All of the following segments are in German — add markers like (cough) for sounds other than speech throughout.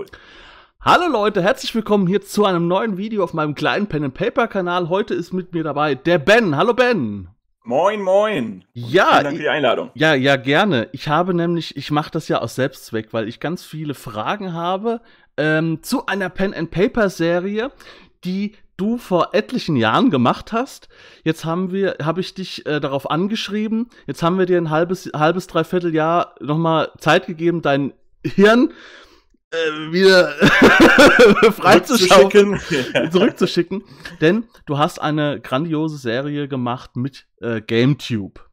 Cool. Hallo Leute, herzlich willkommen hier zu einem neuen Video auf meinem kleinen Pen and Paper Kanal. Heute ist mit mir dabei der Ben. Hallo Ben. Moin, moin. Ja, vielen Dank für die Einladung. Ja, ja, gerne. Ich habe nämlich, ich mache das ja aus Selbstzweck, weil ich ganz viele Fragen habe ähm, zu einer Pen and Paper Serie, die du vor etlichen Jahren gemacht hast. Jetzt haben wir, habe ich dich äh, darauf angeschrieben. Jetzt haben wir dir ein halbes, halbes, dreiviertel Jahr nochmal Zeit gegeben, dein Hirn äh, äh, wieder (laughs) freizuschicken, ja. (laughs) zurückzuschicken, denn du hast eine grandiose Serie gemacht mit äh, GameTube.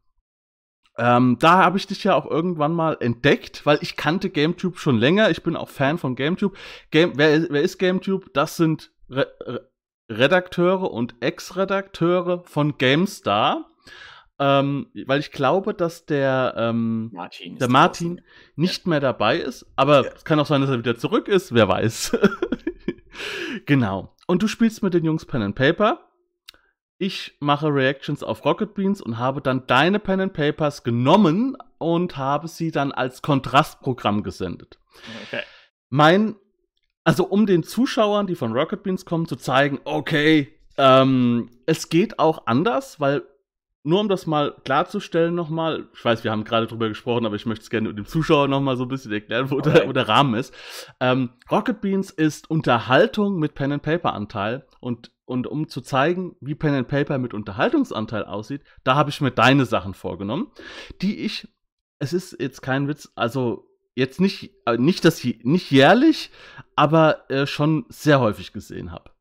Ähm, da habe ich dich ja auch irgendwann mal entdeckt, weil ich kannte GameTube schon länger. Ich bin auch Fan von GameTube. Game, wer, wer ist GameTube? Das sind Re Redakteure und Ex-Redakteure von GameStar. Ähm, weil ich glaube, dass der, ähm, Martin, der Martin nicht ja. mehr dabei ist. Aber ja. es kann auch sein, dass er wieder zurück ist. Wer weiß. (laughs) genau. Und du spielst mit den Jungs Pen and Paper. Ich mache Reactions auf Rocket Beans und habe dann deine Pen and Papers genommen und habe sie dann als Kontrastprogramm gesendet. Okay. Mein, also um den Zuschauern, die von Rocket Beans kommen, zu zeigen, okay, ähm, es geht auch anders, weil nur um das mal klarzustellen nochmal, ich weiß, wir haben gerade drüber gesprochen, aber ich möchte es gerne dem Zuschauer nochmal so ein bisschen erklären, wo der, wo der, Rahmen ist. Ähm, Rocket Beans ist Unterhaltung mit Pen and Paper Anteil und, und um zu zeigen, wie Pen and Paper mit Unterhaltungsanteil aussieht, da habe ich mir deine Sachen vorgenommen, die ich, es ist jetzt kein Witz, also jetzt nicht, äh, nicht, dass, nicht jährlich, aber äh, schon sehr häufig gesehen habe.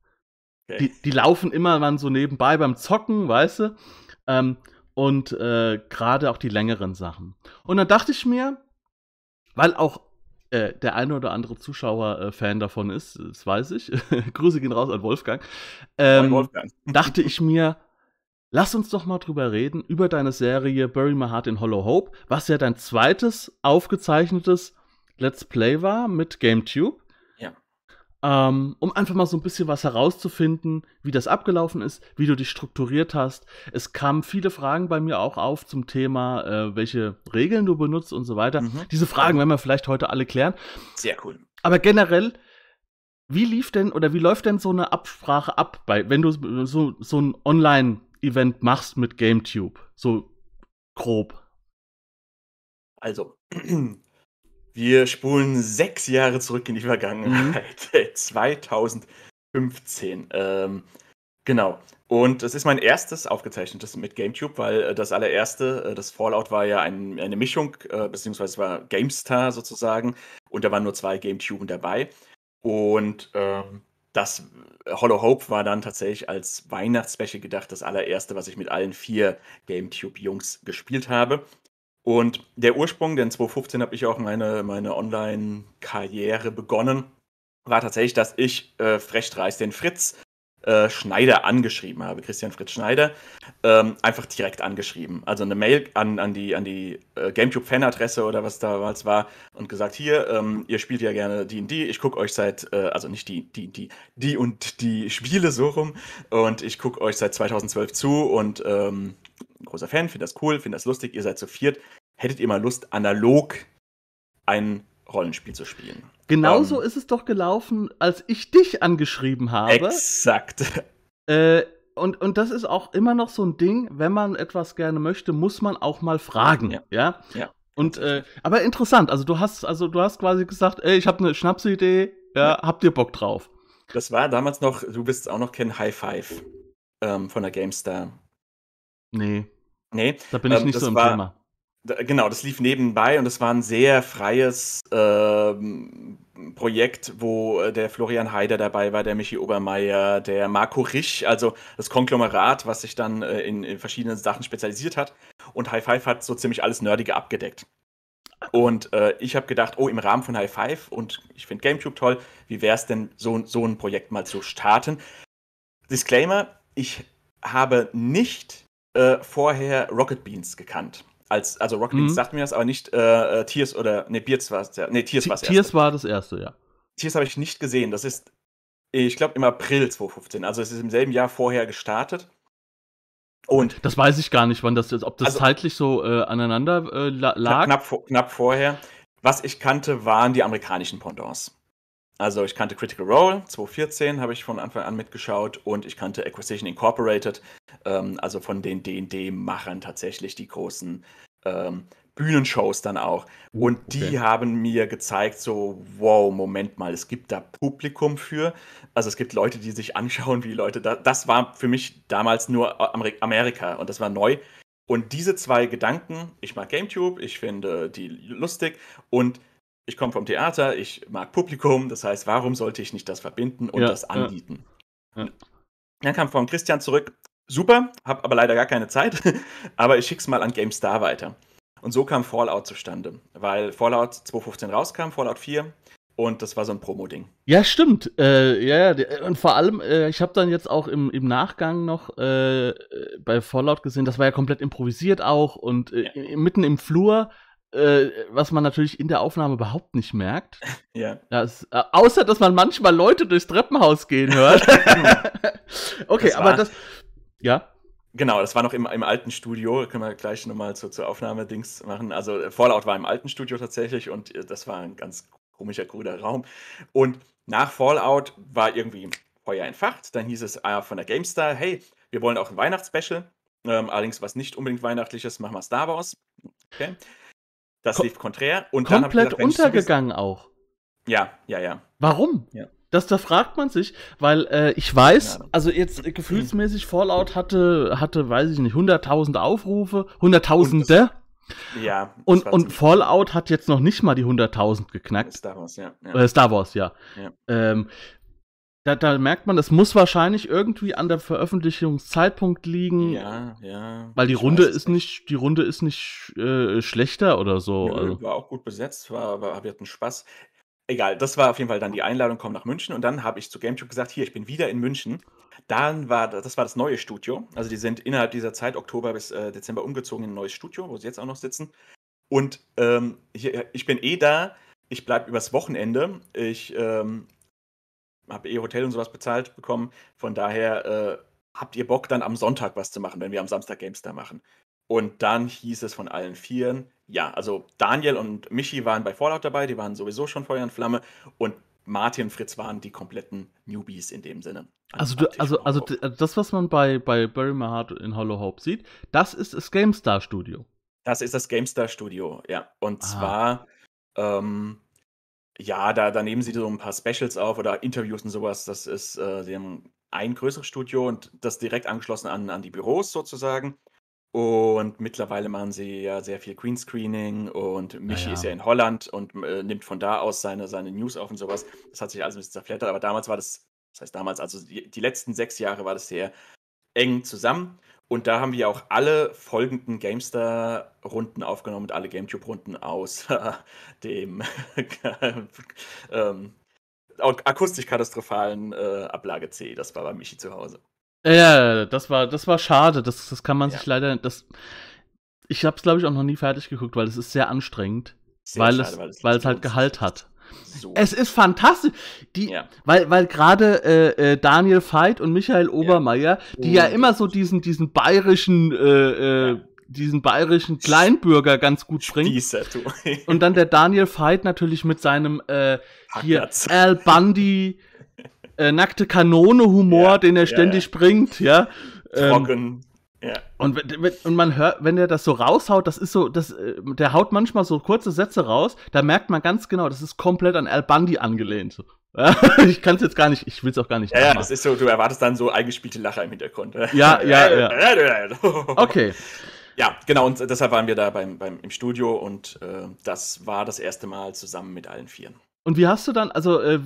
Okay. Die, die laufen immer mal so nebenbei beim Zocken, weißt du? Ähm, und äh, gerade auch die längeren Sachen. Und dann dachte ich mir, weil auch äh, der eine oder andere Zuschauer äh, Fan davon ist, das weiß ich. (laughs) Grüße gehen raus an Wolfgang. Ähm, Wolfgang. (laughs) dachte ich mir, lass uns doch mal drüber reden, über deine Serie Bury My Heart in Hollow Hope, was ja dein zweites aufgezeichnetes Let's Play war mit GameTube ähm, um einfach mal so ein bisschen was herauszufinden, wie das abgelaufen ist, wie du dich strukturiert hast. Es kamen viele Fragen bei mir auch auf zum Thema, äh, welche Regeln du benutzt und so weiter. Mhm. Diese Fragen werden wir vielleicht heute alle klären. Sehr cool. Aber generell, wie lief denn oder wie läuft denn so eine Absprache ab, bei, wenn du so, so ein Online-Event machst mit GameTube? So grob. Also, (clears throat) Wir spulen sechs Jahre zurück in die Vergangenheit. Mhm. 2015. (laughs) Ähm, genau. Und es ist mein erstes aufgezeichnetes mit GameTube, weil äh, das allererste, äh, das Fallout war ja ein, eine Mischung, äh, beziehungsweise war GameStar sozusagen. Und da waren nur zwei GameTuben dabei. Und ähm, das äh, Hollow Hope war dann tatsächlich als Weihnachtsspecial gedacht, das allererste, was ich mit allen vier GameTube-Jungs gespielt habe. Und der Ursprung, denn 2015 habe ich auch meine, meine Online-Karriere begonnen, war tatsächlich, dass ich äh, Frechtreis den Fritz äh, Schneider angeschrieben habe, Christian Fritz Schneider, ähm, einfach direkt angeschrieben. Also eine Mail an, an die, an die äh, GameCube-Fanadresse oder was damals war und gesagt, hier, ähm, ihr spielt ja gerne die und die, ich gucke euch seit, äh, also nicht die, die, die, die und die Spiele so rum und ich gucke euch seit 2012 zu und ähm, großer Fan, finde das cool, finde das lustig, ihr seid zu viert. Hättet ihr mal Lust, analog ein Rollenspiel zu spielen? Genauso ähm, ist es doch gelaufen, als ich dich angeschrieben habe. Exakt. Äh, und, und das ist auch immer noch so ein Ding, wenn man etwas gerne möchte, muss man auch mal fragen. Ja. ja? ja. Und äh, aber interessant, also du hast, also du hast quasi gesagt, ey, ich habe eine Schnapsidee, ja, ja, habt ihr Bock drauf? Das war damals noch, du wirst es auch noch kennen, High Five ähm, von der GameStar. Nee. Nee. Da bin ich ähm, nicht ähm, so im war, Thema. Da, genau, das lief nebenbei und das war ein sehr freies ähm, Projekt, wo äh, der Florian Haider dabei war, der Michi Obermeier, der Marco Risch, also das Konglomerat, was sich dann äh, in, in, verschiedenen Sachen spezialisiert hat. Und High Five hat so ziemlich alles Nerdige abgedeckt. Und äh, ich habe gedacht, oh, im Rahmen von High Five und ich finde Gamecube toll, wie wäre es denn, so, so ein Projekt mal zu starten? Disclaimer, ich habe nicht äh, vorher Rocket Beans gekannt. Als, also Rocket mhm. Beans sagt mir das, aber nicht äh, äh Tears oder ne Beards war es ja. Nee, Tears war das erste. Tears war das erste, ja. Tears habe ich nicht gesehen. Das ist, ich glaube, im April 2015. Also es ist im selben Jahr vorher gestartet. Und das weiß ich gar nicht, wann das ist, ob das also, zeitlich so äh, aneinander äh, lag. Knapp, knapp, knapp, vorher. Was ich kannte, waren die amerikanischen Pendants. Also ich kannte Critical Role 2014, habe ich von Anfang an mitgeschaut, und ich kannte Acquisition Incorporated ähm, also von den DD-Machern tatsächlich die großen ähm, Bühnenshows dann auch. Uh, und okay. die haben mir gezeigt, so, wow, Moment mal, es gibt da Publikum für. Also es gibt Leute, die sich anschauen, wie Leute da. Das war für mich damals nur äh, Amerika und das war neu. Und diese zwei Gedanken, ich mag GameTube, ich finde die lustig und ich komme vom Theater, ich mag Publikum, das heißt, warum sollte ich nicht das verbinden und ja, das anbieten? Ja. Ja. Dann kam von Christian zurück, Super, habe aber leider gar keine Zeit, (laughs) aber ich schick's mal an GameStar weiter. Und so kam Fallout zustande, weil Fallout 2.15 rauskam, Fallout 4, und das war so ein Promo-Ding. Ja, stimmt. Äh, ja, äh, und vor allem, äh, ich habe dann jetzt auch im, im Nachgang noch äh, bei Fallout gesehen, das war ja komplett improvisiert auch und äh, ja. mitten im Flur, äh, was man natürlich in der Aufnahme überhaupt nicht merkt. (laughs) Ja. Das, außer, dass man manchmal Leute durchs Treppenhaus gehen hört. (laughs) okay, das aber das, ja? Genau, das war noch im, im alten Studio, können wir gleich nochmal zu, zur Aufnahme-Dings machen. Also äh, Fallout war im alten Studio tatsächlich und äh, das war ein ganz komischer cooler Raum. Und nach Fallout war irgendwie Feuer entfacht. Dann hieß es ah, von der GameStar, hey, wir wollen auch ein Weihnachtsspecial. Ähm, allerdings was nicht unbedingt Weihnachtliches, machen wir Star Wars. Okay. Das Kom lief konträr. Und komplett dann ich gesagt, untergegangen auch. Ja, ja, ja. Warum? Ja. Das, da fragt man sich, weil äh, ich weiß, also jetzt äh, gefühlsmäßig Fallout hatte, hatte, weiß ich nicht, 100.000 Aufrufe, Hunderttausende. Ja. Und, und Fallout hat jetzt noch nicht mal die 100.000 geknackt. Star Wars, ja. ja. Äh, Star Wars, ja. ja. Ähm, da, da, merkt man, es muss wahrscheinlich irgendwie an der Veröffentlichungszeitpunkt liegen. Ja, ja. Weil die Runde ist nicht, die Runde ist nicht äh, schlechter oder so. Ja, also. War auch gut besetzt, war, war, wir hatten Spaß egal, das war auf jeden Fall dann die Einladung, komm nach München. Und dann habe ich zu GameTube gesagt, hier, ich bin wieder in München. Dann war das war das neue Studio. Also die sind innerhalb dieser Zeit, Oktober bis äh, Dezember, umgezogen in ein neues Studio, wo sie jetzt auch noch sitzen. Und ähm, hier, ich bin eh da. Ich bleibe übers Wochenende. Ich ähm, habe eh Hotel und sowas bezahlt bekommen. Von daher äh, habt ihr Bock, dann am Sonntag was zu machen, wenn wir am Samstag Games da machen. Und dann hieß es von allen Vieren, ja, also Daniel und Michi waren bei Fallout dabei, die waren sowieso schon Feuer und Flamme und Martin und Fritz waren die kompletten Newbies in dem Sinne. Also, du, also, also das, was man bei, bei Barry Mahart in Hollow Hope sieht, das ist das GameStar Studio. Das ist das GameStar Studio, ja. Und Aha. zwar, ähm, ja, da, da nehmen sie so ein paar Specials auf oder Interviews und sowas. Das ist, äh, sie haben ein größeres Studio und das direkt angeschlossen an, an die Büros sozusagen. Und mittlerweile machen sie ja sehr viel Greenscreening und ah, Michi ja, ist ja in Holland und äh, nimmt von da aus seine, seine News auf und sowas. Das hat sich alles ein bisschen zerflettert, aber damals war das, das heißt damals, also die, die letzten sechs Jahre war das sehr eng zusammen. Und da haben wir auch alle folgenden Gamestar-Runden aufgenommen und alle GameTube-Runden aus (laughs) dem (laughs) ähm, akustisch katastrophalen äh, Ablage C. Das war bei Michi zu Hause. Ja, das war, das war schade. Das, das kann man ja. sich leider. Das, ich habe es, glaube ich, auch noch nie fertig geguckt, weil es ist sehr anstrengend. Sehr weil, schade, es, weil, es, weil es halt Gehalt hat. So. Es ist fantastisch. Die, ja. Weil, weil gerade äh, äh, Daniel Veit und Michael Obermeier, ja. die ja oh, immer so diesen, diesen bayerischen äh, äh, ja. diesen bayerischen Kleinbürger ganz gut bringen. und dann der Daniel Veit natürlich mit seinem äh, hier Al Bundy (laughs) äh, nackte Kanone-Humor, ja, den er ständig bringt, ja. Trocken. ja. Ähm, und, und man hört, wenn er das so raushaut, das ist so, das, äh, der haut manchmal so kurze Sätze raus, da merkt man ganz genau, das ist komplett an Al Bundy angelehnt. (laughs) ich kann es jetzt gar nicht, ich will es auch gar nicht. Ja, ja, das ist so, du erwartest dann so eingespielte Lacher im Hintergrund. Ne? Ja, ja, ja. (laughs) okay. Ja, genau, und deshalb waren wir da beim, beim, im Studio und äh, das war das erste Mal zusammen mit allen Vieren. Und wie hast du dann, also, äh,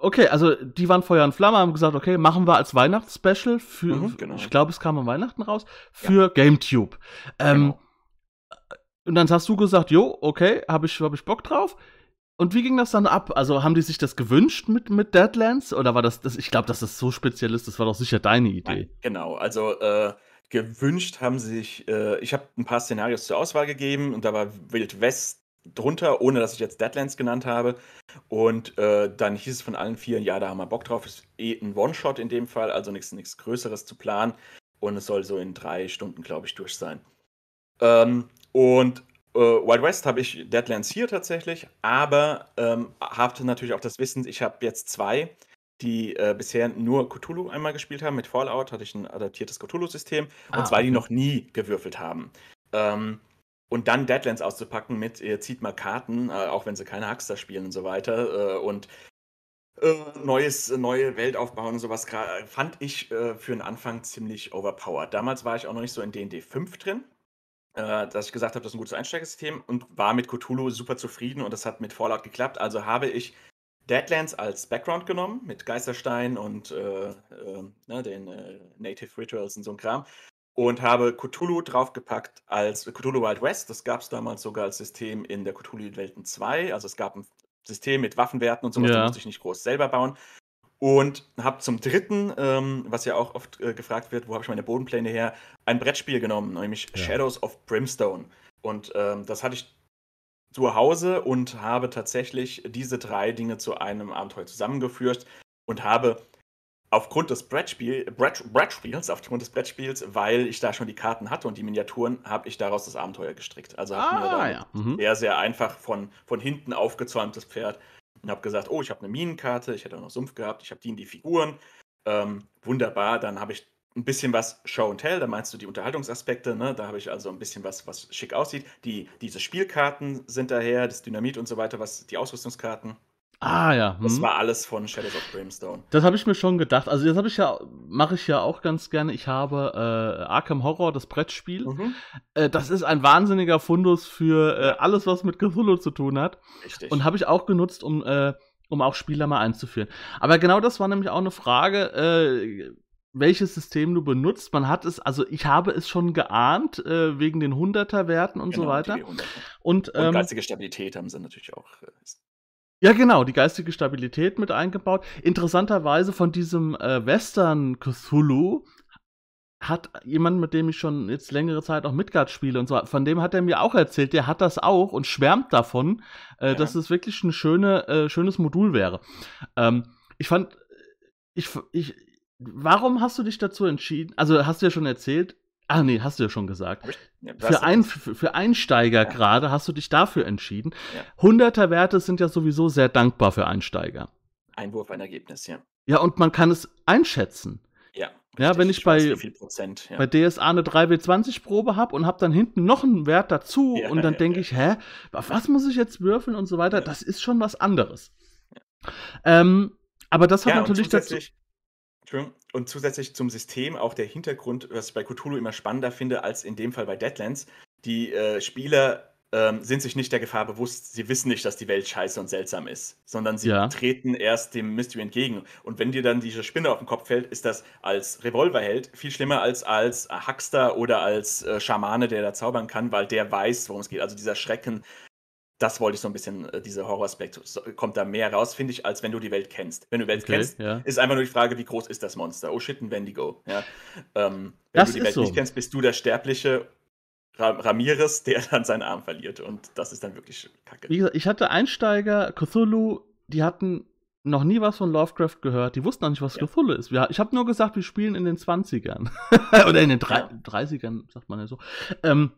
okay, also die waren Feuer und Flamme, haben gesagt, okay, machen wir als Weihnachtsspecial für, mhm, genau. ich glaube, es kam am Weihnachten raus, für ja. GameTube. Ähm, genau. Und dann hast du gesagt, jo, okay, habe ich, hab ich Bock drauf. Und wie ging das dann ab? Also haben die sich das gewünscht mit, mit Deadlands? Oder war das, das ich glaube, dass das so speziell ist, das war doch sicher deine Idee. genau, also äh, gewünscht haben sich, äh, ich habe ein paar Szenarios zur Auswahl gegeben und da war Wild West drunter, ohne dass ich jetzt Deadlands genannt habe. Und äh, dann hieß es von allen vier, ja, da haben wir Bock drauf. Ist eh ein One-Shot in dem Fall, also nichts Größeres zu planen. Und es soll so in drei Stunden, glaube ich, durch sein. Ähm, und äh, Wild West habe ich Deadlands hier tatsächlich, aber ähm, habe natürlich auch das Wissen, ich habe jetzt zwei, die äh, bisher nur Cthulhu einmal gespielt haben. Mit Fallout hatte ich ein adaptiertes Cthulhu-System ah, und zwei, die noch nie gewürfelt haben. Ähm, und dann Deadlands auszupacken mit, ihr zieht mal Karten, äh, auch wenn sie keine Huckster spielen und so weiter. Äh, und äh, neues, neue Welt aufbauen und sowas fand ich äh, für den Anfang ziemlich overpowered. Damals war ich auch noch nicht so in D&D 5 drin, äh, dass ich gesagt habe, das ist ein gutes Einsteigersystem und war mit Cthulhu super zufrieden und das hat mit Fallout geklappt. Also habe ich Deadlands als Background genommen mit Geisterstein und äh, ne, den Native Rituals und so ein Kram und habe Cthulhu draufgepackt als Cthulhu Wild West. Das gab es damals sogar als System in der Cthulhu Welten 2. Also es gab ein System mit Waffenwerten und sowas, ja. musste ich nicht groß selber bauen. Und habe zum dritten, ähm, was ja auch oft äh, gefragt wird, wo habe ich meine Bodenpläne her, ein Brettspiel genommen, nämlich ja. Shadows of Brimstone. Und ähm, das hatte ich zu Hause und habe tatsächlich diese drei Dinge zu einem Abenteuer zusammengeführt und habe aufgrund des Brettspiel, Brett, Brettspiels, aufgrund des Brettspiels, weil ich da schon die Karten hatte und die Miniaturen, habe ich daraus das Abenteuer gestrickt. Also habe ah, mir da ja. mhm. sehr, sehr einfach von, von hinten aufgezäumtes Pferd und habe gesagt, oh, ich habe eine Minenkarte, ich hätte auch noch Sumpf gehabt, ich habe die in die Figuren. Ähm, wunderbar, dann habe ich ein bisschen was Show and Tell, da meinst du die Unterhaltungsaspekte, ne? da habe ich also ein bisschen was, was schick aussieht. Die, diese Spielkarten sind daher, das Dynamit und so weiter, was die Ausrüstungskarten. Ah ja. Hm. Das war alles von Shadows of Brimstone. Das habe ich mir schon gedacht. Also das habe ich ja, mache ich ja auch ganz gerne. Ich habe äh, Arkham Horror, das Brettspiel. Mhm. Äh, das ist ein wahnsinniger Fundus für äh, alles, was mit Cthulhu zu tun hat. Richtig. Und habe ich auch genutzt, um, äh, um auch Spieler mal einzuführen. Aber genau das war nämlich auch eine Frage äh, welches System du benutzt. Man hat es, also ich habe es schon geahnt, äh, wegen den 100er-Werten und genau, so weiter. Und, ähm, und geistige Stabilität haben sie natürlich auch. Äh, ja, genau, die geistige Stabilität mit eingebaut. Interessanterweise von diesem äh, Western Cthulhu hat jemand, mit dem ich schon jetzt längere Zeit auch Midgard spiele und so, von dem hat er mir auch erzählt, der hat das auch und schwärmt davon, äh, ja. dass es wirklich ein schöne, äh, schönes Modul wäre. Ähm, ich fand, ich, ich, warum hast du dich dazu entschieden? Also hast du ja schon erzählt, Ah, nee, hast du ja schon gesagt. Ja, für, ein, für, Einsteiger ja. gerade hast du dich dafür entschieden. Hunderter ja. Werte sind ja sowieso sehr dankbar für Einsteiger. Einwurf, ein Ergebnis, ja. Ja, und man kann es einschätzen. Ja. Ja, wenn ich, ich bei, Prozent, bei DSA eine 3W20-Probe habe und habe dann hinten noch einen Wert dazu und dann denke ich, hä, auf was muss ich jetzt würfeln und so weiter, das ist schon was anderes. Ähm, aber das hat natürlich dazu. Und zusätzlich zum System auch der Hintergrund, was ich bei Cthulhu immer spannender finde als in dem Fall bei Deadlands. Die äh, Spieler ähm, sind sich nicht der Gefahr bewusst, sie wissen nicht, dass die Welt scheiße und seltsam ist, sondern sie ja. treten erst dem Mystery entgegen. Und wenn dir dann diese Spinne auf den Kopf fällt, ist das als Revolverheld viel schlimmer als als Hackster oder als äh, Schamane, der da zaubern kann, weil der weiß, worum es geht. Also dieser Schrecken das wollte ich so ein bisschen, äh, dieser Horror-Aspekt kommt da mehr raus, finde ich, als wenn du die Welt kennst. Wenn du die Welt okay, kennst, ja. ist einfach nur die Frage, wie groß ist das Monster? Oh shit, ein Wendigo. Ja. Ähm, wenn das du die Welt so. nicht kennst, bist du der Sterbliche Ram Ramirez, (laughs) der dann seinen Arm verliert. Und das ist dann wirklich kacke. Wie gesagt, ich hatte Einsteiger, Cthulhu, die hatten noch nie was von Lovecraft gehört. Die wussten auch nicht, was ja. Cthulhu ist. ich habe nur gesagt, wir spielen in den 20ern. (laughs) Oder in den 30ern, sagt man ja so. Ähm,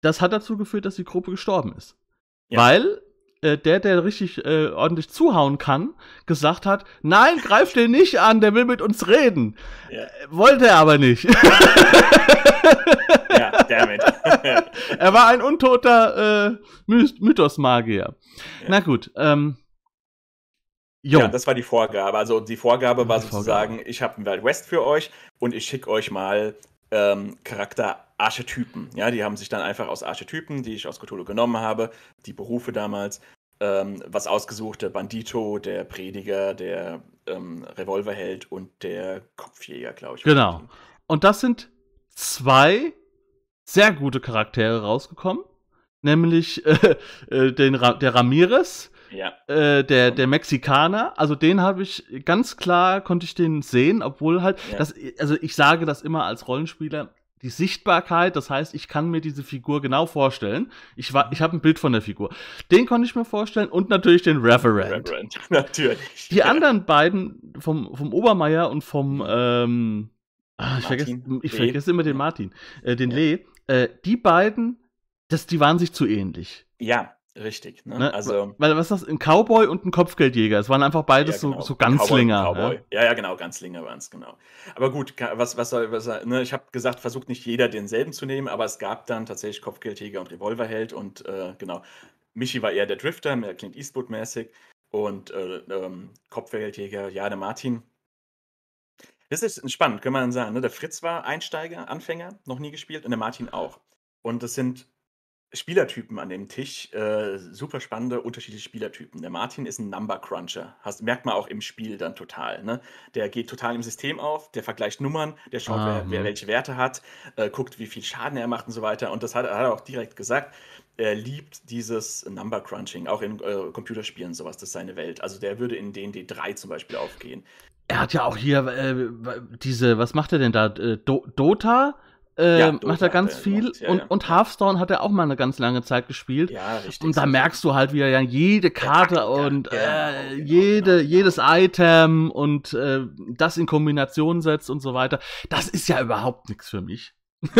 das hat dazu geführt, dass die Gruppe gestorben ist. Ja. Weil äh, der, der richtig äh, ordentlich zuhauen kann, gesagt hat, nein, greif den nicht an, der will mit uns reden. Ja. Äh, wollte er aber nicht. ja, damit. (laughs) er war ein untoter äh, My Mythos-Magier. Ja. Na gut, ähm, Jo. Ja, das war die Vorgabe. Also die Vorgabe war die sozusagen, Vorgabe. ich habe ein Wild West für euch und ich schicke euch mal ähm, Archetypen. Ja, die haben sich dann einfach aus Archetypen, die ich aus Cthulhu genommen habe, die Berufe damals, ähm, was ausgesucht. Der Bandito, der Prediger, der ähm, Revolverheld und der Kopfjäger, glaube ich. Genau. Und das sind zwei sehr gute Charaktere rausgekommen. Nämlich (laughs) äh, äh, den Ra der Ramirez, ja. Äh, der, der Mexikaner, also den habe ich ganz klar, konnte ich den sehen, obwohl halt, ja. das, also ich sage das immer als Rollenspieler, die Sichtbarkeit, das heißt, ich kann mir diese Figur genau vorstellen. Ich, ich mhm. habe ein Bild von der Figur. Den konnte ich mir vorstellen und natürlich den Reverend. Reverend, (laughs) natürlich. Die anderen beiden vom, vom Obermeier und vom, mhm. ähm, ah, ich, vergesse, ich vergesse immer den Martin, äh, den ja. Lee, äh, die beiden, das, die waren sich zu ähnlich. Ja, Richtig, ne? ne? Also. Weil, was ist das? Ein Cowboy und ein Kopfgeldjäger. Es waren einfach beides ja, genau. so, so Ganzlinger. Cowboy, Cowboy. Ja? ja? ja, genau, Ganzlinger waren es, genau. Aber gut, was, was was, ne? ich habe gesagt, versucht nicht jeder denselben zu nehmen, aber es gab dann tatsächlich Kopfgeldjäger und Revolverheld und äh, genau. Michi war eher der Drifter, mehr Clint Eastwood-mäßig und äh, ähm, Kopfgeldjäger, ja, der Martin. Das ist spannend, kann man sagen. Ne? Der Fritz war Einsteiger, Anfänger, noch nie gespielt und der Martin auch. Und das sind Spielertypen an dem Tisch, äh, super spannende unterschiedliche Spielertypen. Der Martin ist ein Number Cruncher, hast, merkt man auch im Spiel dann total. Ne? Der geht total im System auf, der vergleicht Nummern, der schaut, ah, wer, wer, welche Werte hat, äh, guckt, wie viel Schaden er macht und so weiter. Und das hat, hat er auch direkt gesagt. Er liebt dieses Number Crunching, auch in äh, Computerspielen sowas, das ist seine Welt. Also der würde in D&D 3 zum Beispiel aufgehen. Er hat ja auch hier äh, diese, was macht er denn da? Äh, Do Dota? äh, ja, ähm, macht er ganz viel. Ja, und, ja. und Hearthstone hat er auch mal eine ganz lange Zeit gespielt. Ja, richtig. Und da merkst du halt wie er ja jede Karte und genau, äh, genau, genau, jede, jedes Item und äh, das in Kombination setzt und so weiter. Das ist ja überhaupt nichts für mich. (laughs)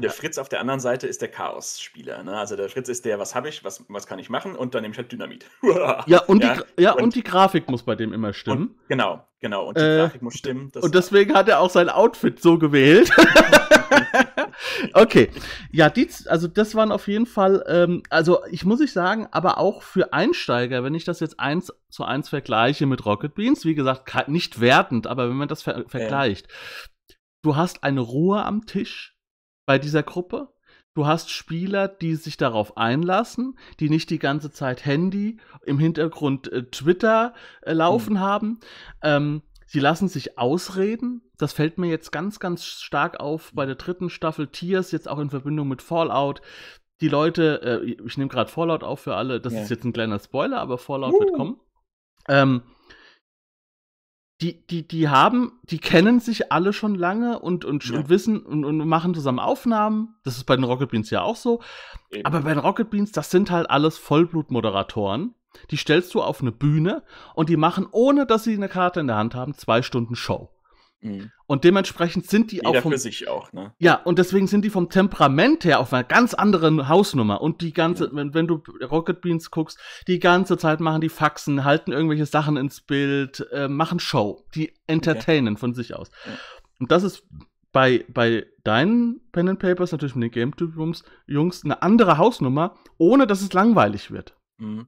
der, Fritz auf der anderen Seite ist der Chaos-Spieler. Ne? Also der Fritz ist der, was habe ich, was, was kann ich machen und dann nehme ich halt Dynamit. (laughs) ja, und, die, ja und, und, die Grafik muss bei dem immer stimmen. Und, genau, genau. Und die äh, Grafik muss stimmen. und deswegen hat er auch sein Outfit so gewählt. (laughs) okay. Ja, die, also das waren auf jeden Fall, ähm, also ich muss ich sagen, aber auch für Einsteiger, wenn ich das jetzt eins zu eins vergleiche mit Rocket Beans, wie gesagt, nicht wertend, aber wenn man das ver vergleicht. Ähm du hast eine Ruhe am Tisch bei dieser Gruppe. Du hast Spieler, die sich darauf einlassen, die nicht die ganze Zeit Handy, im Hintergrund äh, Twitter äh, laufen mhm. haben. Ähm, sie lassen sich ausreden. Das fällt mir jetzt ganz, ganz stark auf bei der dritten Staffel Tears, jetzt auch in Verbindung mit Fallout. Die Leute, äh, ich nehme gerade Fallout auf für alle, das yeah. ist jetzt ein kleiner Spoiler, aber Fallout uh. wird kommen. Ähm, die, die, die haben, die kennen sich alle schon lange und, und, ja. und wissen und, und, machen zusammen Aufnahmen. Das ist bei den Rocket Beans ja auch so. Eben. Aber bei den Rocket Beans, das sind halt alles Vollblutmoderatoren. Die stellst du auf eine Bühne und die machen, ohne dass sie eine Karte in der Hand haben, zwei Stunden Show. Mhm. Und dementsprechend sind die Jeder auch. Vom, für sich auch, ne? Ja, und deswegen sind die vom Temperament her auf einer ganz anderen Hausnummer. Und die ganze, ja. wenn, wenn du Rocket Beans guckst, die ganze Zeit machen die Faxen, halten irgendwelche Sachen ins Bild, äh, machen Show. Die entertainen okay. von sich aus. Ja. Und das ist bei, bei deinen Pen and Papers, natürlich mit den Game Rooms, Jungs, eine andere Hausnummer, ohne dass es langweilig wird. Mhm.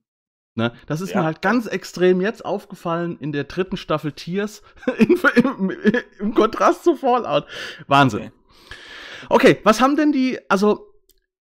Ne? Das ist ja. mir halt ganz extrem jetzt aufgefallen in der dritten Staffel Tears (laughs) in, im, im, Kontrast zu Fallout. Wahnsinn. Okay. okay, was haben denn die, also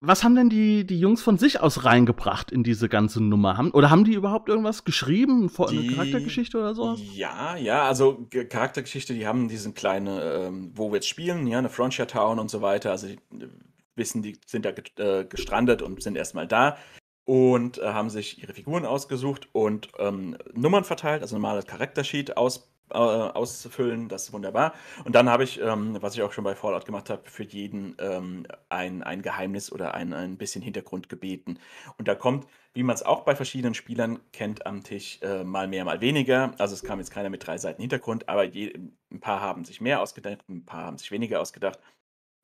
was haben denn die, die Jungs von sich aus reingebracht in diese ganze Nummer? Haben, oder haben die überhaupt irgendwas geschrieben? Die, eine Charaktergeschichte oder sowas? Ja, ja, also Charaktergeschichte, die haben diesen kleinen, ähm, wo wir jetzt spielen, ja, eine Frontier Town und so weiter. Also die, äh, wissen, die sind da äh, gestrandet und sind erstmal da und äh, haben sich ihre Figuren ausgesucht und ähm, Nummern verteilt, also normales Charaktersheet aus, äh, auszufüllen. Das ist wunderbar. Und dann habe ich, ähm, was ich auch schon bei Fallout gemacht habe, für jeden ähm, ein, ein Geheimnis oder ein, ein bisschen Hintergrund gebeten. Und da kommt, wie man es auch bei verschiedenen Spielern kennt am Tisch, äh, mal mehr, mal weniger. Also es kam jetzt keiner mit drei Seiten Hintergrund, aber je, ein paar haben sich mehr ausgedacht, ein paar haben sich weniger ausgedacht.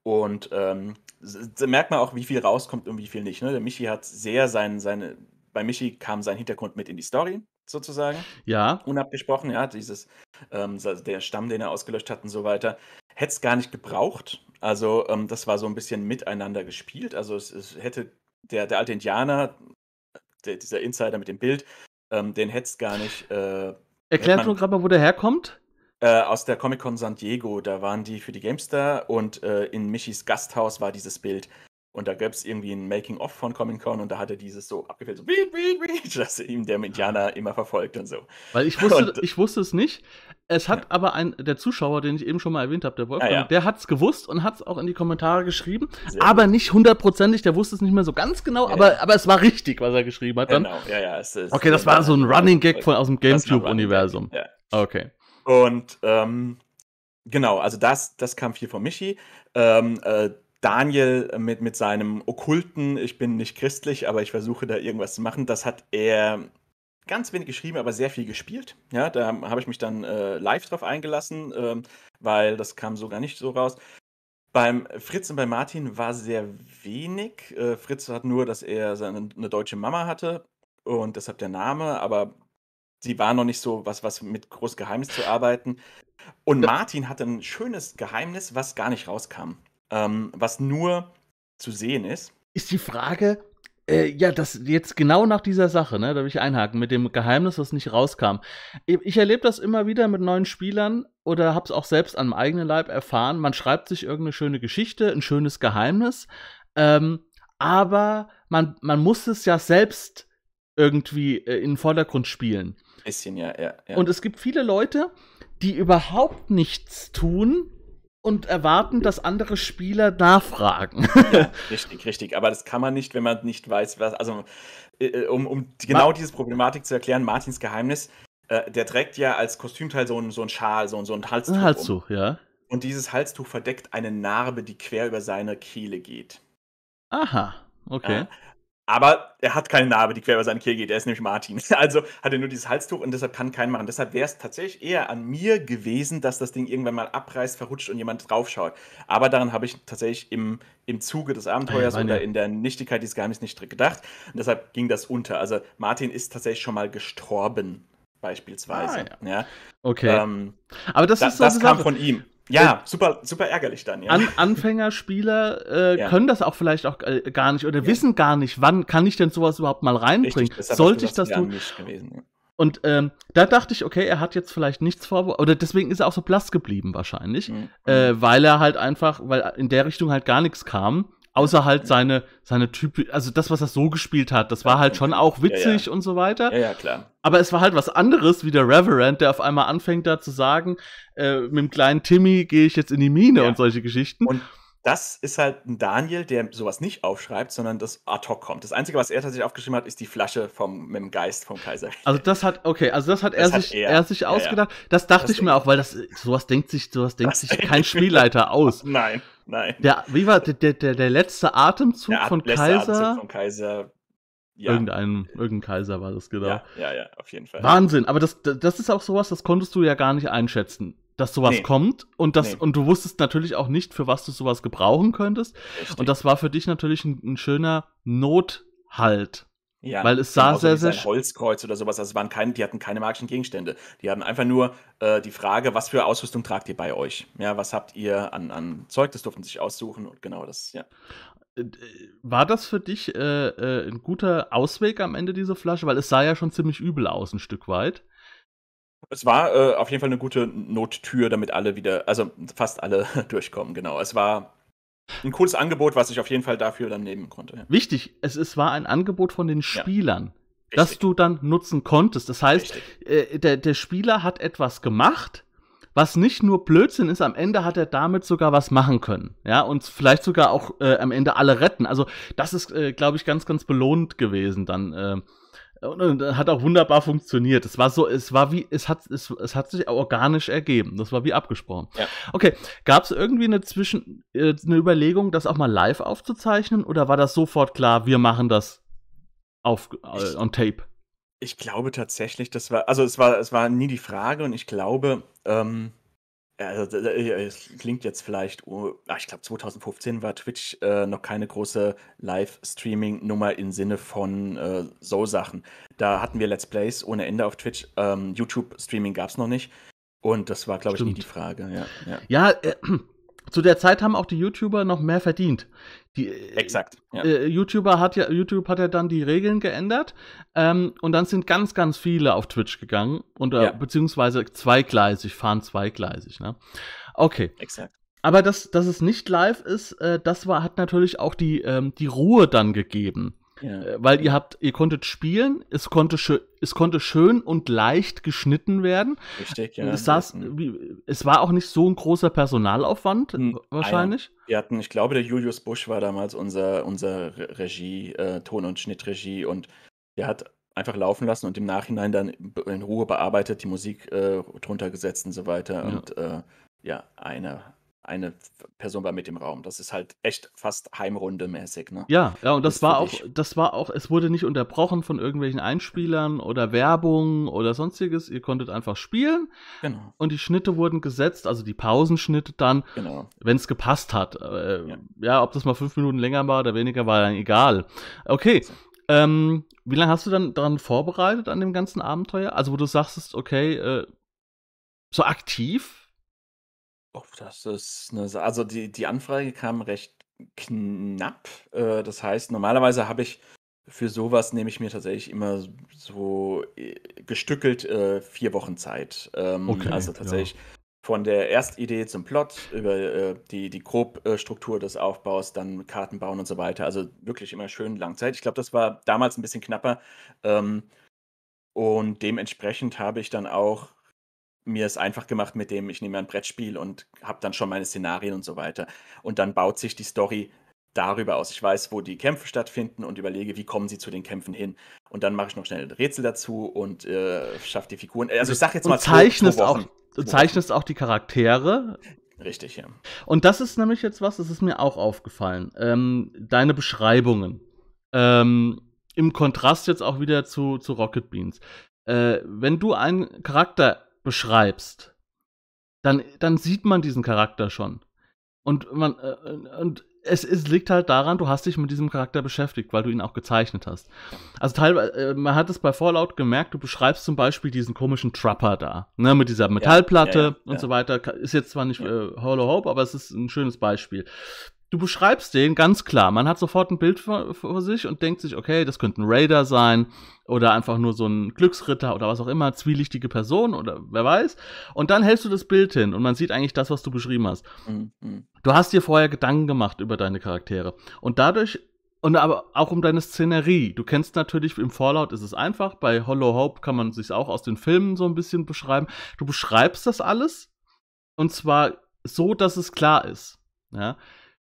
Und ähm, da merkt man auch, wie viel rauskommt und wie viel nicht. Ne? Der Michi hat sehr sein, seine, bei Michi kam sein Hintergrund mit in die Story, sozusagen. Ja. Unabgesprochen, ja, dieses, ähm, der Stamm, den er ausgelöscht hat und so weiter. Hätte es gar nicht gebraucht. Also, ähm, das war so ein bisschen miteinander gespielt. Also, es, es hätte der, der alte Indianer, der, dieser Insider mit dem Bild, ähm, den hätte es gar nicht. Äh, Erklärt man, gerade mal, wo der herkommt? Äh, aus der Comic-Con San Diego. Da waren die für die Gamestar und äh, in Michis Gasthaus war dieses Bild. Und da gab es irgendwie ein Making-of von Comic-Con und da hat er dieses so abgefilmt, so wie, wie, wie, dass ihm der Indianer immer verfolgt und so. Weil ich wusste, und, ich wusste es nicht. Es hat ja. aber ein, der Zuschauer, den ich eben schon mal erwähnt habe, der Wolfgang, ja, ah, ja. der hat es gewusst und hat es auch in die Kommentare geschrieben, Sehr aber gut. nicht hundertprozentig, der wusste es nicht mehr so ganz genau, aber, aber es war richtig, was er geschrieben hat. Dann. Genau, ja, ja. Es, es, okay, das war so ein Running Gag von, aus dem Gamecube-Universum. Ja. Okay. Und ähm, genau, also das, das kam viel von Michi. Ähm, äh, Daniel mit, mit seinem okkulten, ich bin nicht christlich, aber ich versuche da irgendwas zu machen, das hat er ganz wenig geschrieben, aber sehr viel gespielt. Ja, da habe ich mich dann äh, live drauf eingelassen, ähm, weil das kam sogar nicht so raus. Beim Fritz und bei Martin war sehr wenig. Äh, Fritz hat nur, dass er seine, eine deutsche Mama hatte und deshalb der Name, aber sie war noch nicht so, was, was mit groß Geheimnis zu arbeiten. Und Martin hatte ein schönes Geheimnis, was gar nicht rauskam, ähm, was nur zu sehen ist. Ist die Frage, äh, ja, das jetzt genau nach dieser Sache, ne, da will ich einhaken, mit dem Geheimnis, was nicht rauskam. Ich erlebe das immer wieder mit neuen Spielern oder habe es auch selbst am eigenen Leib erfahren. Man schreibt sich irgendeine schöne Geschichte, ein schönes Geheimnis, ähm, aber man, man muss es ja selbst irgendwie äh, in den Vordergrund spielen bisschen, ja, ja, ja. Und es gibt viele Leute, die überhaupt nichts tun und erwarten, dass andere Spieler nachfragen. ja, (laughs) richtig, richtig. Aber das kann man nicht, wenn man nicht weiß, was. Also, äh, äh, um, um genau Ma diese Problematik zu erklären, Martins Geheimnis, äh, der trägt ja als Kostümteil so ein, so Schal, so ein, so ein Halstuch. Ein Halstuch, um. ja. Und dieses Halstuch verdeckt eine Narbe, die quer über seine Kehle geht. Aha, okay. Ja? Aber er hat keine Narbe, die quer über seinen Kehl geht. Er ist nämlich Martin. (laughs) Also hat er nur dieses Halstuch und deshalb kann keinen machen. Deshalb wäre es tatsächlich eher an mir gewesen, dass das Ding irgendwann mal abreißt, verrutscht und jemand draufschaut. Aber daran habe ich tatsächlich im, im Zuge des Abenteuers ja, oder in der Nichtigkeit dieses Geheimnisses nicht gedacht. Und deshalb ging das unter. Also Martin ist tatsächlich schon mal gestorben beispielsweise. Ah, ja. ja. Okay. Ähm, aber das, das ist so das kam Sache. von ihm. Ja, äh, super, super ärgerlich dann. Ja. An Anfängerspieler äh, ja. können das auch vielleicht auch äh, gar nicht oder ja. wissen gar nicht, wann kann ich denn sowas überhaupt mal reinbringen? Richtig, Sollte ich das tun? Gewesen, Und ähm, da dachte ich, okay, er hat jetzt vielleicht nichts vor, oder deswegen ist er auch so blass geblieben wahrscheinlich, mhm. äh, weil er halt einfach, weil in der Richtung halt gar nichts kam. Außer halt seine, seine Typ, also das, was er so gespielt hat, das war halt schon auch witzig ja, ja. und so weiter. Ja, ja, klar. Aber es war halt was anderes wie der Reverend, der auf einmal anfängt da zu sagen, äh, mit dem kleinen Timmy gehe ich jetzt in die Mine ja. und solche Geschichten. Und das ist halt ein Daniel, der sowas nicht aufschreibt, sondern das ad hoc kommt. Das Einzige, was er tatsächlich aufgeschrieben hat, ist die Flasche vom, mit dem Geist vom Kaiser. Also das hat, okay, also das hat, das er, hat sich, er. er sich ja, ausgedacht. Das dachte das ich mir auch, weil das, sowas denkt sich, sowas denkt sich (laughs) kein Spielleiter aus. (laughs) Nein, nein. Der, wie war der, der, der letzte Atemzug der At von letzte Kaiser? Atemzug von Kaiser. Ja. Irgendein, irgendein Kaiser war das, genau. Ja, ja, ja, auf jeden Fall. Wahnsinn, aber das, das ist auch sowas, das konntest du ja gar nicht einschätzen dass sowas nee. kommt und das nee. und du wusstest natürlich auch nicht, für was du sowas gebrauchen könntest. Richtig. Und das war für dich natürlich ein, ein schöner Nothalt. Ja, weil es genau sah sehr, sehr. Ein Holzkreuz oder sowas, also waren keine, die hatten keine magischen Gegenstände. Die hatten einfach nur äh, die Frage, was für Ausrüstung tragt ihr bei euch? Ja, was habt ihr an, an Zeug? Das durften sich aussuchen und genau das, ja. Äh, war das für dich äh, äh, ein guter Ausweg am Ende, diese Flasche? Weil es sah ja schon ziemlich übel aus, ein Stück weit. Es war äh, auf jeden Fall eine gute Nottür, damit alle wieder, also fast alle (laughs) durchkommen, genau. Es war ein cooles Angebot, was ich auf jeden Fall dafür dann nehmen konnte. Ja. Wichtig, es, es war ein Angebot von den Spielern, ja. das du dann nutzen konntest. Das heißt, äh, der, der Spieler hat etwas gemacht, was nicht nur Blödsinn ist, am Ende hat er damit sogar was machen können. Ja, und vielleicht sogar auch äh, am Ende alle retten. Also, das ist, äh, glaube ich, ganz, ganz belohnend gewesen dann. Äh, und, und, hat auch wunderbar funktioniert. Es war so, es war wie, es hat, es, es hat sich organisch ergeben. Das war wie abgesprochen. Ja. Okay, gab es irgendwie eine Zwischen, äh, eine Überlegung, das auch mal live aufzuzeichnen oder war das sofort klar, wir machen das auf äh, on Tape? Ich glaube tatsächlich, das war, also es war, es war nie die Frage und ich glaube, ähm, also, äh, es klingt jetzt vielleicht, oh, ah, ich glaube 2015 war Twitch äh, noch keine große livestreaming nummer im Sinne von äh, so Sachen. Da hatten wir Let's Plays ohne Ende auf Twitch. Ähm, YouTube-Streaming gab es noch nicht. Und das war, glaube ich, nie die Frage. Ja, ja. ja äh, (clears throat) zu der Zeit haben auch die YouTuber noch mehr verdient. Die, Exakt. Ja. Äh, YouTuber hat ja, YouTube hat ja dann die Regeln geändert ähm, und dann sind ganz, ganz viele auf Twitch gegangen und äh, ja. beziehungsweise zweigleisig, fahren zweigleisig. Ne? Okay. Exakt. Aber dass, dass es nicht live ist, äh, das war, hat natürlich auch die, ähm, die Ruhe dann gegeben. Ja. Äh, weil ihr habt, ihr konntet spielen, es konnte, es konnte schön und leicht geschnitten werden. Richtig, ja. Es, saß, mhm. es war auch nicht so ein großer Personalaufwand, hm, wahrscheinlich. Ein, wir hatten, ich glaube, der Julius Busch war damals unser, unser Regie, äh, Ton- und Schnittregie und der hat einfach laufen lassen und im Nachhinein dann in Ruhe bearbeitet, die Musik äh, drunter gesetzt und so weiter. Ja. Und äh, ja, einer eine Person war mit im Raum. Das ist halt echt fast Heimrunde mäßig. Ne? Ja, ja, und das, das war auch, das war auch, es wurde nicht unterbrochen von irgendwelchen Einspielern oder Werbung oder sonstiges. Ihr konntet einfach spielen. Genau. Und die Schnitte wurden gesetzt, also die Pausenschnitte dann, genau. wenn es gepasst hat. Äh, ja. ja. ob das mal fünf Minuten länger war oder weniger, war dann egal. Okay. So. Ähm, wie lange hast du dann daran vorbereitet an dem ganzen Abenteuer? Also, wo du sagst, okay, äh, so aktiv Oh, das ist 'ne Sa also, die die Anfrage kam recht knapp. Äh, das heißt, normalerweise habe ich für sowas, nehme ich mir tatsächlich immer so, äh, gestückelt, äh, 4 Wochen Zeit. Ähm, Okay, also, ja. tatsächlich von der Erstidee zum Plot über, äh, die die grob äh, des Aufbaus, dann Karten bauen und so weiter. Also, wirklich immer schön lang Zeit. Ich glaube, das war damals ein bisschen knapper, ähm, und dementsprechend habe ich dann auch mir es einfach gemacht mit dem, ich nehme ein Brettspiel und habe dann schon meine Szenarien und so weiter. Und dann baut sich die Story darüber aus. Ich weiß, wo die Kämpfe stattfinden und überlege, wie kommen sie zu den Kämpfen hin. Und dann mache ich noch schnell ein Rätsel dazu und äh, schaffe die Figuren. Äh, also ich sage jetzt mal zeichnest pro, pro auch, Du zeichnest auch die Charaktere. Richtig, ja. Und das ist nämlich jetzt was, das ist mir auch aufgefallen. Ähm, deine Beschreibungen. Ähm, Im Kontrast jetzt auch wieder zu, zu Rocket Beans. Äh, wenn du einen Charakter beschreibst, dann, dann sieht man diesen Charakter schon. Und man äh, und es, es, liegt halt daran, du hast dich mit diesem Charakter beschäftigt, weil du ihn auch gezeichnet hast. Also teilweise, äh, man hat es bei Fallout gemerkt, du beschreibst zum Beispiel diesen komischen Trapper da, ne, mit dieser Metallplatte ja, ja, ja, und so weiter. Ist jetzt zwar nicht äh, Hollow Hope, aber es ist ein schönes Beispiel du beschreibst den ganz klar. Man hat sofort ein Bild vor, vor, sich und denkt sich, okay, das könnte ein Raider sein oder einfach nur so ein Glücksritter oder was auch immer, zwielichtige Person oder wer weiß. Und dann hältst du das Bild hin und man sieht eigentlich das, was du beschrieben hast. Mhm. mhm. Du hast dir vorher Gedanken gemacht über deine Charaktere und dadurch und aber auch um deine Szenerie. Du kennst natürlich, im Fallout ist es einfach, bei Hollow Hope kann man sich auch aus den Filmen so ein bisschen beschreiben. Du beschreibst das alles und zwar so, dass es klar ist. Ja?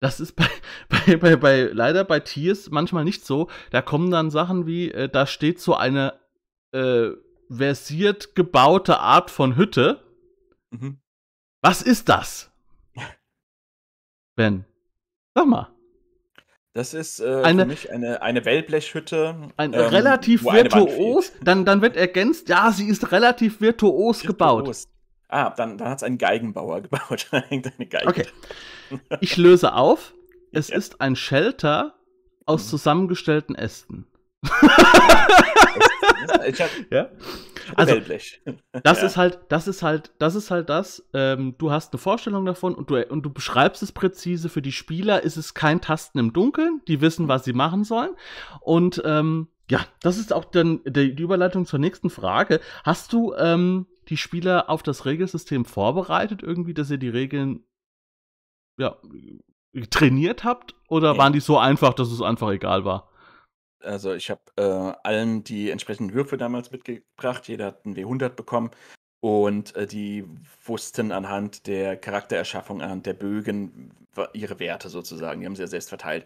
Das ist bei, (laughs) bei, bei, bei leider bei Tiers manchmal nicht so. Da kommen dann Sachen wie, äh, da steht so eine äh, versiert gebaute Art von Hütte. Mhm. Was ist das? (laughs) Ben, sag mal. Das ist äh, eine, für mich eine, eine Wellblechhütte. Ein ähm, relativ virtuos. Dann, dann wird ergänzt, ja, sie ist relativ virtuos, virtuos. gebaut. Ah, dann, dann hat es ein Geigenbauer (laughs) gebaut. eine Geige. Okay. Ich löse auf. Es ja. ist ein Shelter aus mhm. zusammengestellten Ästen. ja? Also, (laughs) das ja. ist halt, das ist halt, das ist halt das. Ähm, du hast eine Vorstellung davon und du, und du beschreibst es präzise. Für die Spieler ist es kein Tasten im Dunkeln. Die wissen, mhm. was sie machen sollen. Und ähm, ja, das ist auch dann die Überleitung zur nächsten Frage. Hast du ähm, die Spieler auf das Regelsystem vorbereitet, irgendwie, dass ihr die Regeln ja, trainiert habt? Oder nee. waren die so einfach, dass es einfach egal war? Also ich habe äh, allen die entsprechenden Würfe damals mitgebracht. Jeder hat einen W100 bekommen. Und äh, die wussten anhand der Charaktererschaffung, anhand der Bögen ihre Werte sozusagen. Die haben sie ja selbst verteilt.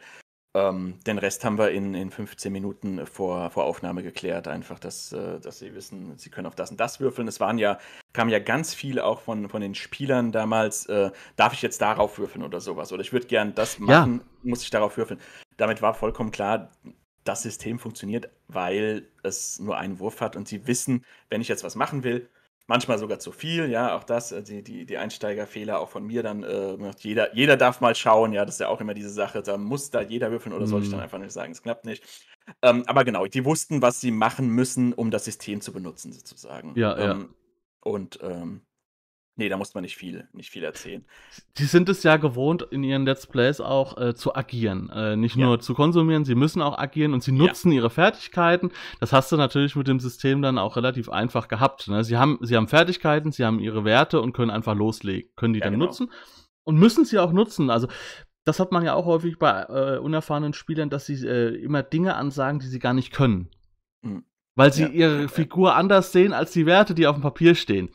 Ähm, den Rest haben wir in, in 15 Minuten vor, vor Aufnahme geklärt, einfach, dass, äh, dass sie wissen, sie können auf das und das würfeln. Es waren ja, kam ja ganz viel auch von, von den Spielern damals, äh, darf ich jetzt darauf würfeln oder sowas? Oder ich würde gern das machen, ja. muss ich darauf würfeln. Damit war vollkommen klar, das System funktioniert, weil es nur einen Wurf hat und sie wissen, wenn ich jetzt was machen will, manchmal sogar zu viel, ja, auch das, äh, die, die, die Einsteigerfehler auch von mir dann, äh, jeder, jeder darf mal schauen, ja, das ist ja auch immer diese Sache, da muss da jeder würfeln oder mhm. soll ich dann mhm. einfach nicht sagen, es klappt nicht. Ähm, aber genau, die wussten, was sie machen müssen, um das System zu benutzen, sozusagen. Ja, ähm, ja. Und ähm, Nee, da muss man nicht viel, nicht viel erzählen. Sie sind es ja gewohnt, in ihren Let's Plays auch äh, zu agieren. Äh, nicht ja. nur zu konsumieren, sie müssen auch agieren und sie nutzen ja. ihre Fertigkeiten. Das hast du natürlich mit dem System dann auch relativ einfach gehabt. Ne? Sie, haben, sie haben Fertigkeiten, sie haben ihre Werte und können einfach loslegen, können die ja, dann genau. nutzen und müssen sie auch nutzen. Also das hat man ja auch häufig bei äh, unerfahrenen Spielern, dass sie äh, immer Dinge ansagen, die sie gar nicht können. Mhm. Weil sie ihre Figur anders sehen als die Werte, die auf dem Papier stehen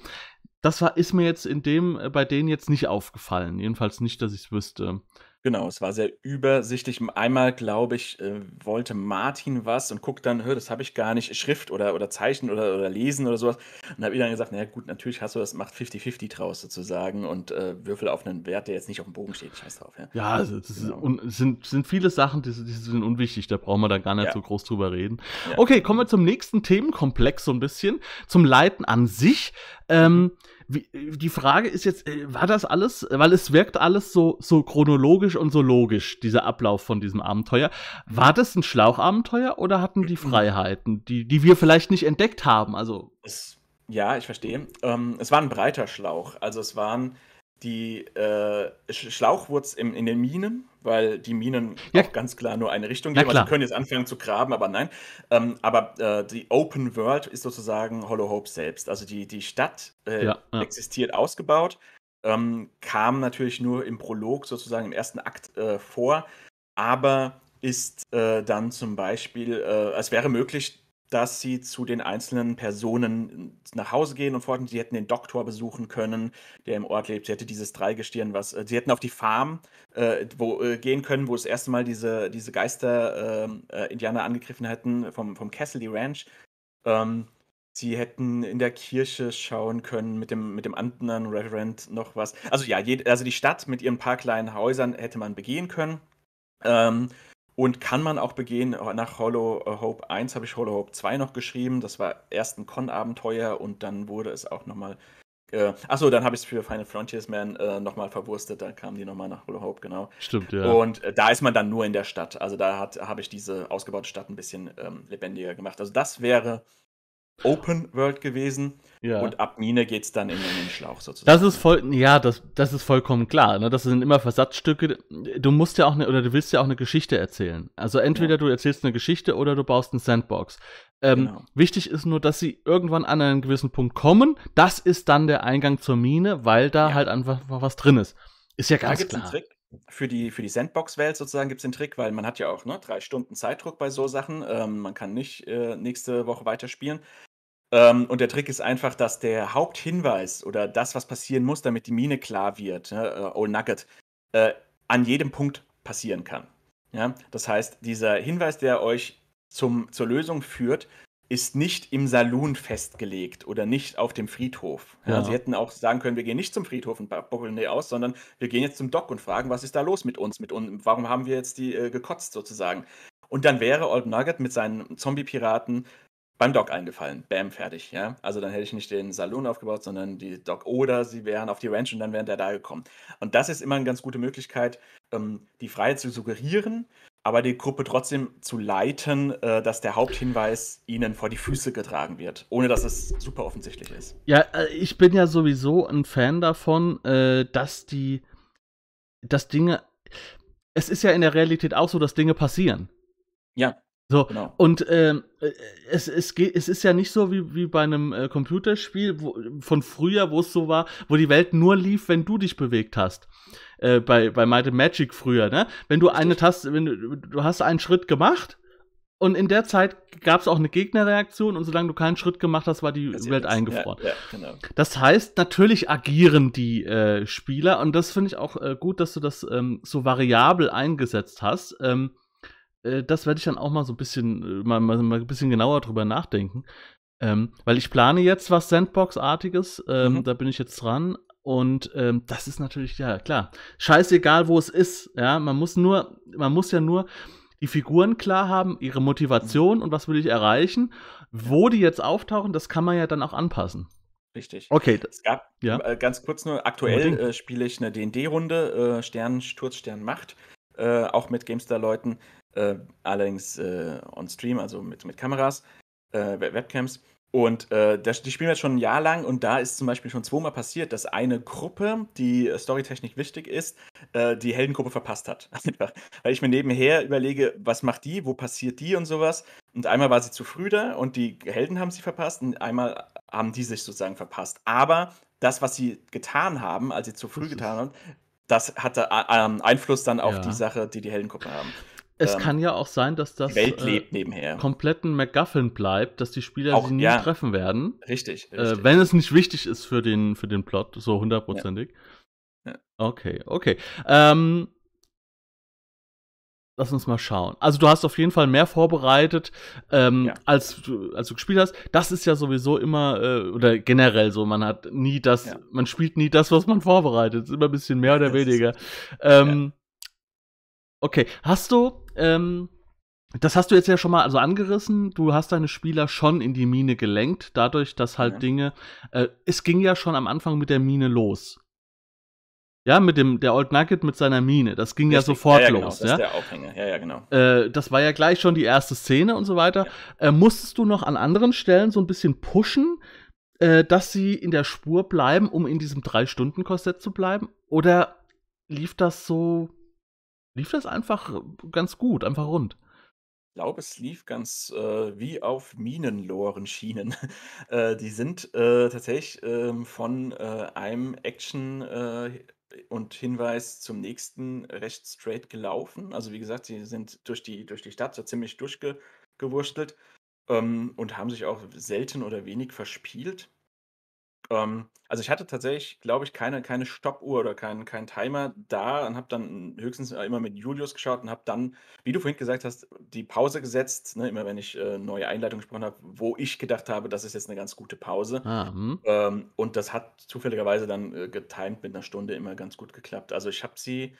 das war, ist mir jetzt in dem, äh, bei denen jetzt nicht aufgefallen. Jedenfalls nicht, dass ich es wüsste. Genau, es war sehr übersichtlich. Einmal, glaube ich, äh, wollte Martin was und guckt dann, "Hö, das habe ich gar nicht, Schrift oder, oder Zeichen oder, oder Lesen oder sowas. Und habe ich dann gesagt, naja gut, natürlich hast du das, macht 50-50 draus sozusagen und äh, würfel auf einen Wert, der jetzt nicht auf dem Bogen steht. Scheiß drauf, ja. Ja, also, es ist, genau. es sind, sind viele Sachen, die, die sind unwichtig, da brauchen wir dann gar nicht ja. so groß drüber reden. Ja. Okay, kommen wir zum nächsten Themenkomplex so ein bisschen, zum Leiten an sich. Mhm. Ähm, mhm wie, die Frage ist jetzt, äh, war das alles, weil es wirkt alles so, so chronologisch und so logisch, dieser Ablauf von diesem Abenteuer. War das ein Schlauchabenteuer oder hatten die äh, Freiheiten, die, die wir vielleicht nicht entdeckt haben? Also. Es, ja, ich verstehe. Ähm, es war ein breiter Schlauch. Also es waren die äh, Schlauch in, in den Minen weil die Minen ja. auch ganz klar nur eine Richtung geben. Sie also können jetzt anfangen zu graben, aber nein. Ähm, aber äh, die Open World ist sozusagen Hollow Hope selbst. Also die, die Stadt äh, ja, existiert ausgebaut, ähm, kam natürlich nur im Prolog sozusagen im ersten Akt äh, vor, aber ist äh, dann zum Beispiel, äh, es wäre möglich, dass sie zu den einzelnen Personen äh, nach Hause gehen und wollten, sie hätten den Doktor besuchen können, der im Ort lebt. Sie hätte dieses Dreigestirn, was äh, sie hätten auf die Farm äh, wo, äh, gehen können, wo das erste Mal diese, diese Geister-Indianer ähm, äh, angegriffen hätten vom, vom Cassidy Ranch. Ähm, sie hätten in der Kirche schauen können mit dem, mit dem anderen Reverend noch was. Also ja, jed, also die Stadt mit ihren paar kleinen Häusern hätte man begehen können. Ähm, und kann man auch begehen, äh, nach Hollow äh, Hope 1 habe ich Hollow Hope 2 noch geschrieben. Das war erst ein Con-Abenteuer und dann wurde es auch nochmal. Äh, achso, dann habe ich es für Final Frontiers Man äh, nochmal verwurstet. Dann kamen die nochmal nach Hollow Hope, genau. Stimmt, ja. Und äh, da ist man dann nur in der Stadt. Also da habe ich diese ausgebaute Stadt ein bisschen ähm, lebendiger gemacht. Also das wäre Open World gewesen. Ja. Und ab Mine geht es dann in, in, den Schlauch sozusagen. Das ist voll, ja, das, das ist vollkommen klar. Ne? Das sind immer Versatzstücke. Du musst ja auch eine, oder du willst ja auch eine Geschichte erzählen. Also entweder ja. du erzählst eine Geschichte oder du baust eine Sandbox. Ähm, genau. Wichtig ist nur, dass sie irgendwann an einen gewissen Punkt kommen. Das ist dann der Eingang zur Mine, weil da ja. halt einfach was drin ist. Ist ja ganz da gibt's klar. Einen Trick für die, für die Sandbox-Welt sozusagen gibt es den Trick, weil man hat ja auch ne, drei Stunden Zeitdruck bei so Sachen. Ähm, man kann nicht äh, nächste Woche weiterspielen. Ähm, und der Trick ist einfach, dass der Haupthinweis oder das, was passieren muss, damit die Mine klar wird, ne, äh, Old Nugget, äh, an jedem Punkt passieren kann. Ja? Das heißt, dieser Hinweis, der euch zum, zur Lösung führt, ist nicht im Saloon festgelegt oder nicht auf dem Friedhof. Ja. sie hätten auch sagen können, wir gehen nicht zum Friedhof und Bobbelney aus, sondern wir gehen jetzt zum Dock und fragen, was ist da los mit uns, mit uns, warum haben wir jetzt die äh, gekotzt sozusagen. Und dann wäre Old Nugget mit seinen Zombie-Piraten beim Dock eingefallen. Bam, fertig. Ja? Also dann hätte ich nicht den Salon aufgebaut, sondern die Dock. Oder sie wären auf die Ranch und dann wären der da gekommen. Und das ist immer eine ganz gute Möglichkeit, ähm, die Freiheit zu suggerieren, aber die Gruppe trotzdem zu leiten, äh, dass der Haupthinweis ihnen vor die Füße getragen wird, ohne dass es super offensichtlich ist. Ja, äh, ich bin ja sowieso ein Fan davon, äh, dass die, dass Dinge, es ist ja in der Realität auch so, dass Dinge passieren. Ja. So, genau. und ähm, äh, es, es, geht, es ist ja nicht so wie, wie bei einem äh, Computerspiel wo, von früher, wo es so war, wo die Welt nur lief, wenn du dich bewegt hast. Äh, bei, bei Might and Magic früher, ne? Wenn du eine Taste, wenn du, du hast einen Schritt gemacht und in der Zeit gab es auch eine Gegnerreaktion und solange du keinen Schritt gemacht hast, war die Welt eingefroren. Ja, ja, genau. Das heißt, natürlich agieren die äh, Spieler und das finde ich auch äh, gut, dass du das ähm, so variabel eingesetzt hast. Ähm, äh, das werde ich dann auch mal so ein bisschen, äh, mal, mal, mal ein bisschen genauer drüber nachdenken. Ähm, weil ich plane jetzt was Sandbox-artiges, ähm, mhm. da bin ich jetzt dran. Und ähm, das ist natürlich, ja klar, scheißegal, wo es ist. Ja, man muss nur, man muss ja nur die Figuren klar haben, ihre Motivation mhm. und was will ich erreichen. Wo die jetzt auftauchen, das kann man ja dann auch anpassen. Richtig. Okay. Es gab ja. äh, ganz kurz nur, aktuell äh, spiele ich eine DD-Runde, äh, Stern, Sturzstern Macht, äh, auch mit GameStar-Leuten äh, allerdings äh, on Stream, also mit, mit Kameras, äh, Webcams. Und äh, das, die spielen wir jetzt schon ein Jahr lang und da ist zum Beispiel schon zweimal passiert, dass eine Gruppe, die äh, Storytechnik wichtig ist, äh, die Heldengruppe verpasst hat. (laughs) Weil ich mir nebenher überlege, was macht die, wo passiert die und sowas. Und einmal war sie zu früh da und die Helden haben sie verpasst und einmal haben die sich sozusagen verpasst. Aber das, was sie getan haben, als sie zu früh getan haben, das hatte ähm, Einfluss dann auf ja. die Sache, die die Heldengruppe haben. Es ähm, kann ja auch sein, dass das Welt äh, lebt äh, nebenher. kompletten McGuffin bleibt, dass die Spieler auch, sie nie ja. treffen werden. Richtig, äh, richtig. Äh, wenn es nicht wichtig ist für den, für den Plot, so hundertprozentig. Ja. Ja. Okay, okay. Ähm, lass uns mal schauen. Also du hast auf jeden Fall mehr vorbereitet, ähm, ja. als, du, als du gespielt hast. Das ist ja sowieso immer, äh, oder generell so, man hat nie das, ja. man spielt nie das, was man vorbereitet. Ist immer ein bisschen mehr oder das weniger. Ist, ähm, ja. Okay, hast du ähm, das hast du jetzt ja schon mal also angerissen. Du hast deine Spieler schon in die Mine gelenkt, dadurch, dass halt ja. Dinge. Äh, es ging ja schon am Anfang mit der Mine los. Ja, mit dem, der Old Nugget mit seiner Mine. Das ging Richtig. ja sofort ja, ja, genau. los. Das ist der Aufhänger. Ja, ja, genau. Äh, das war ja gleich schon die erste Szene und so weiter. Äh, musstest du noch an anderen Stellen so ein bisschen pushen, äh, dass sie in der Spur bleiben, um in diesem Drei-Stunden-Korsett zu bleiben? Oder lief das so lief das einfach ganz gut, einfach rund. Ich glaube, es lief ganz äh, wie auf Minenloren-Schienen. (laughs) äh, die sind äh, tatsächlich ähm, von äh, einem Action- äh, und Hinweis zum nächsten recht straight gelaufen. Also wie gesagt, sie sind durch die, durch die Stadt so ziemlich durchgewurstelt ähm, und haben sich auch selten oder wenig verspielt. Ähm, also ich hatte tatsächlich, glaube ich, keine, keine Stoppuhr oder keinen kein Timer da und habe dann höchstens äh, immer mit Julius geschaut und habe dann, wie du vorhin gesagt hast, die Pause gesetzt, ne, immer wenn ich äh, neue Einleitung gesprochen habe, wo ich gedacht habe, das ist jetzt eine ganz gute Pause. Ah, hm. ähm, und das hat zufälligerweise dann äh, getimed mit einer Stunde immer ganz gut geklappt. Also ich habe sie,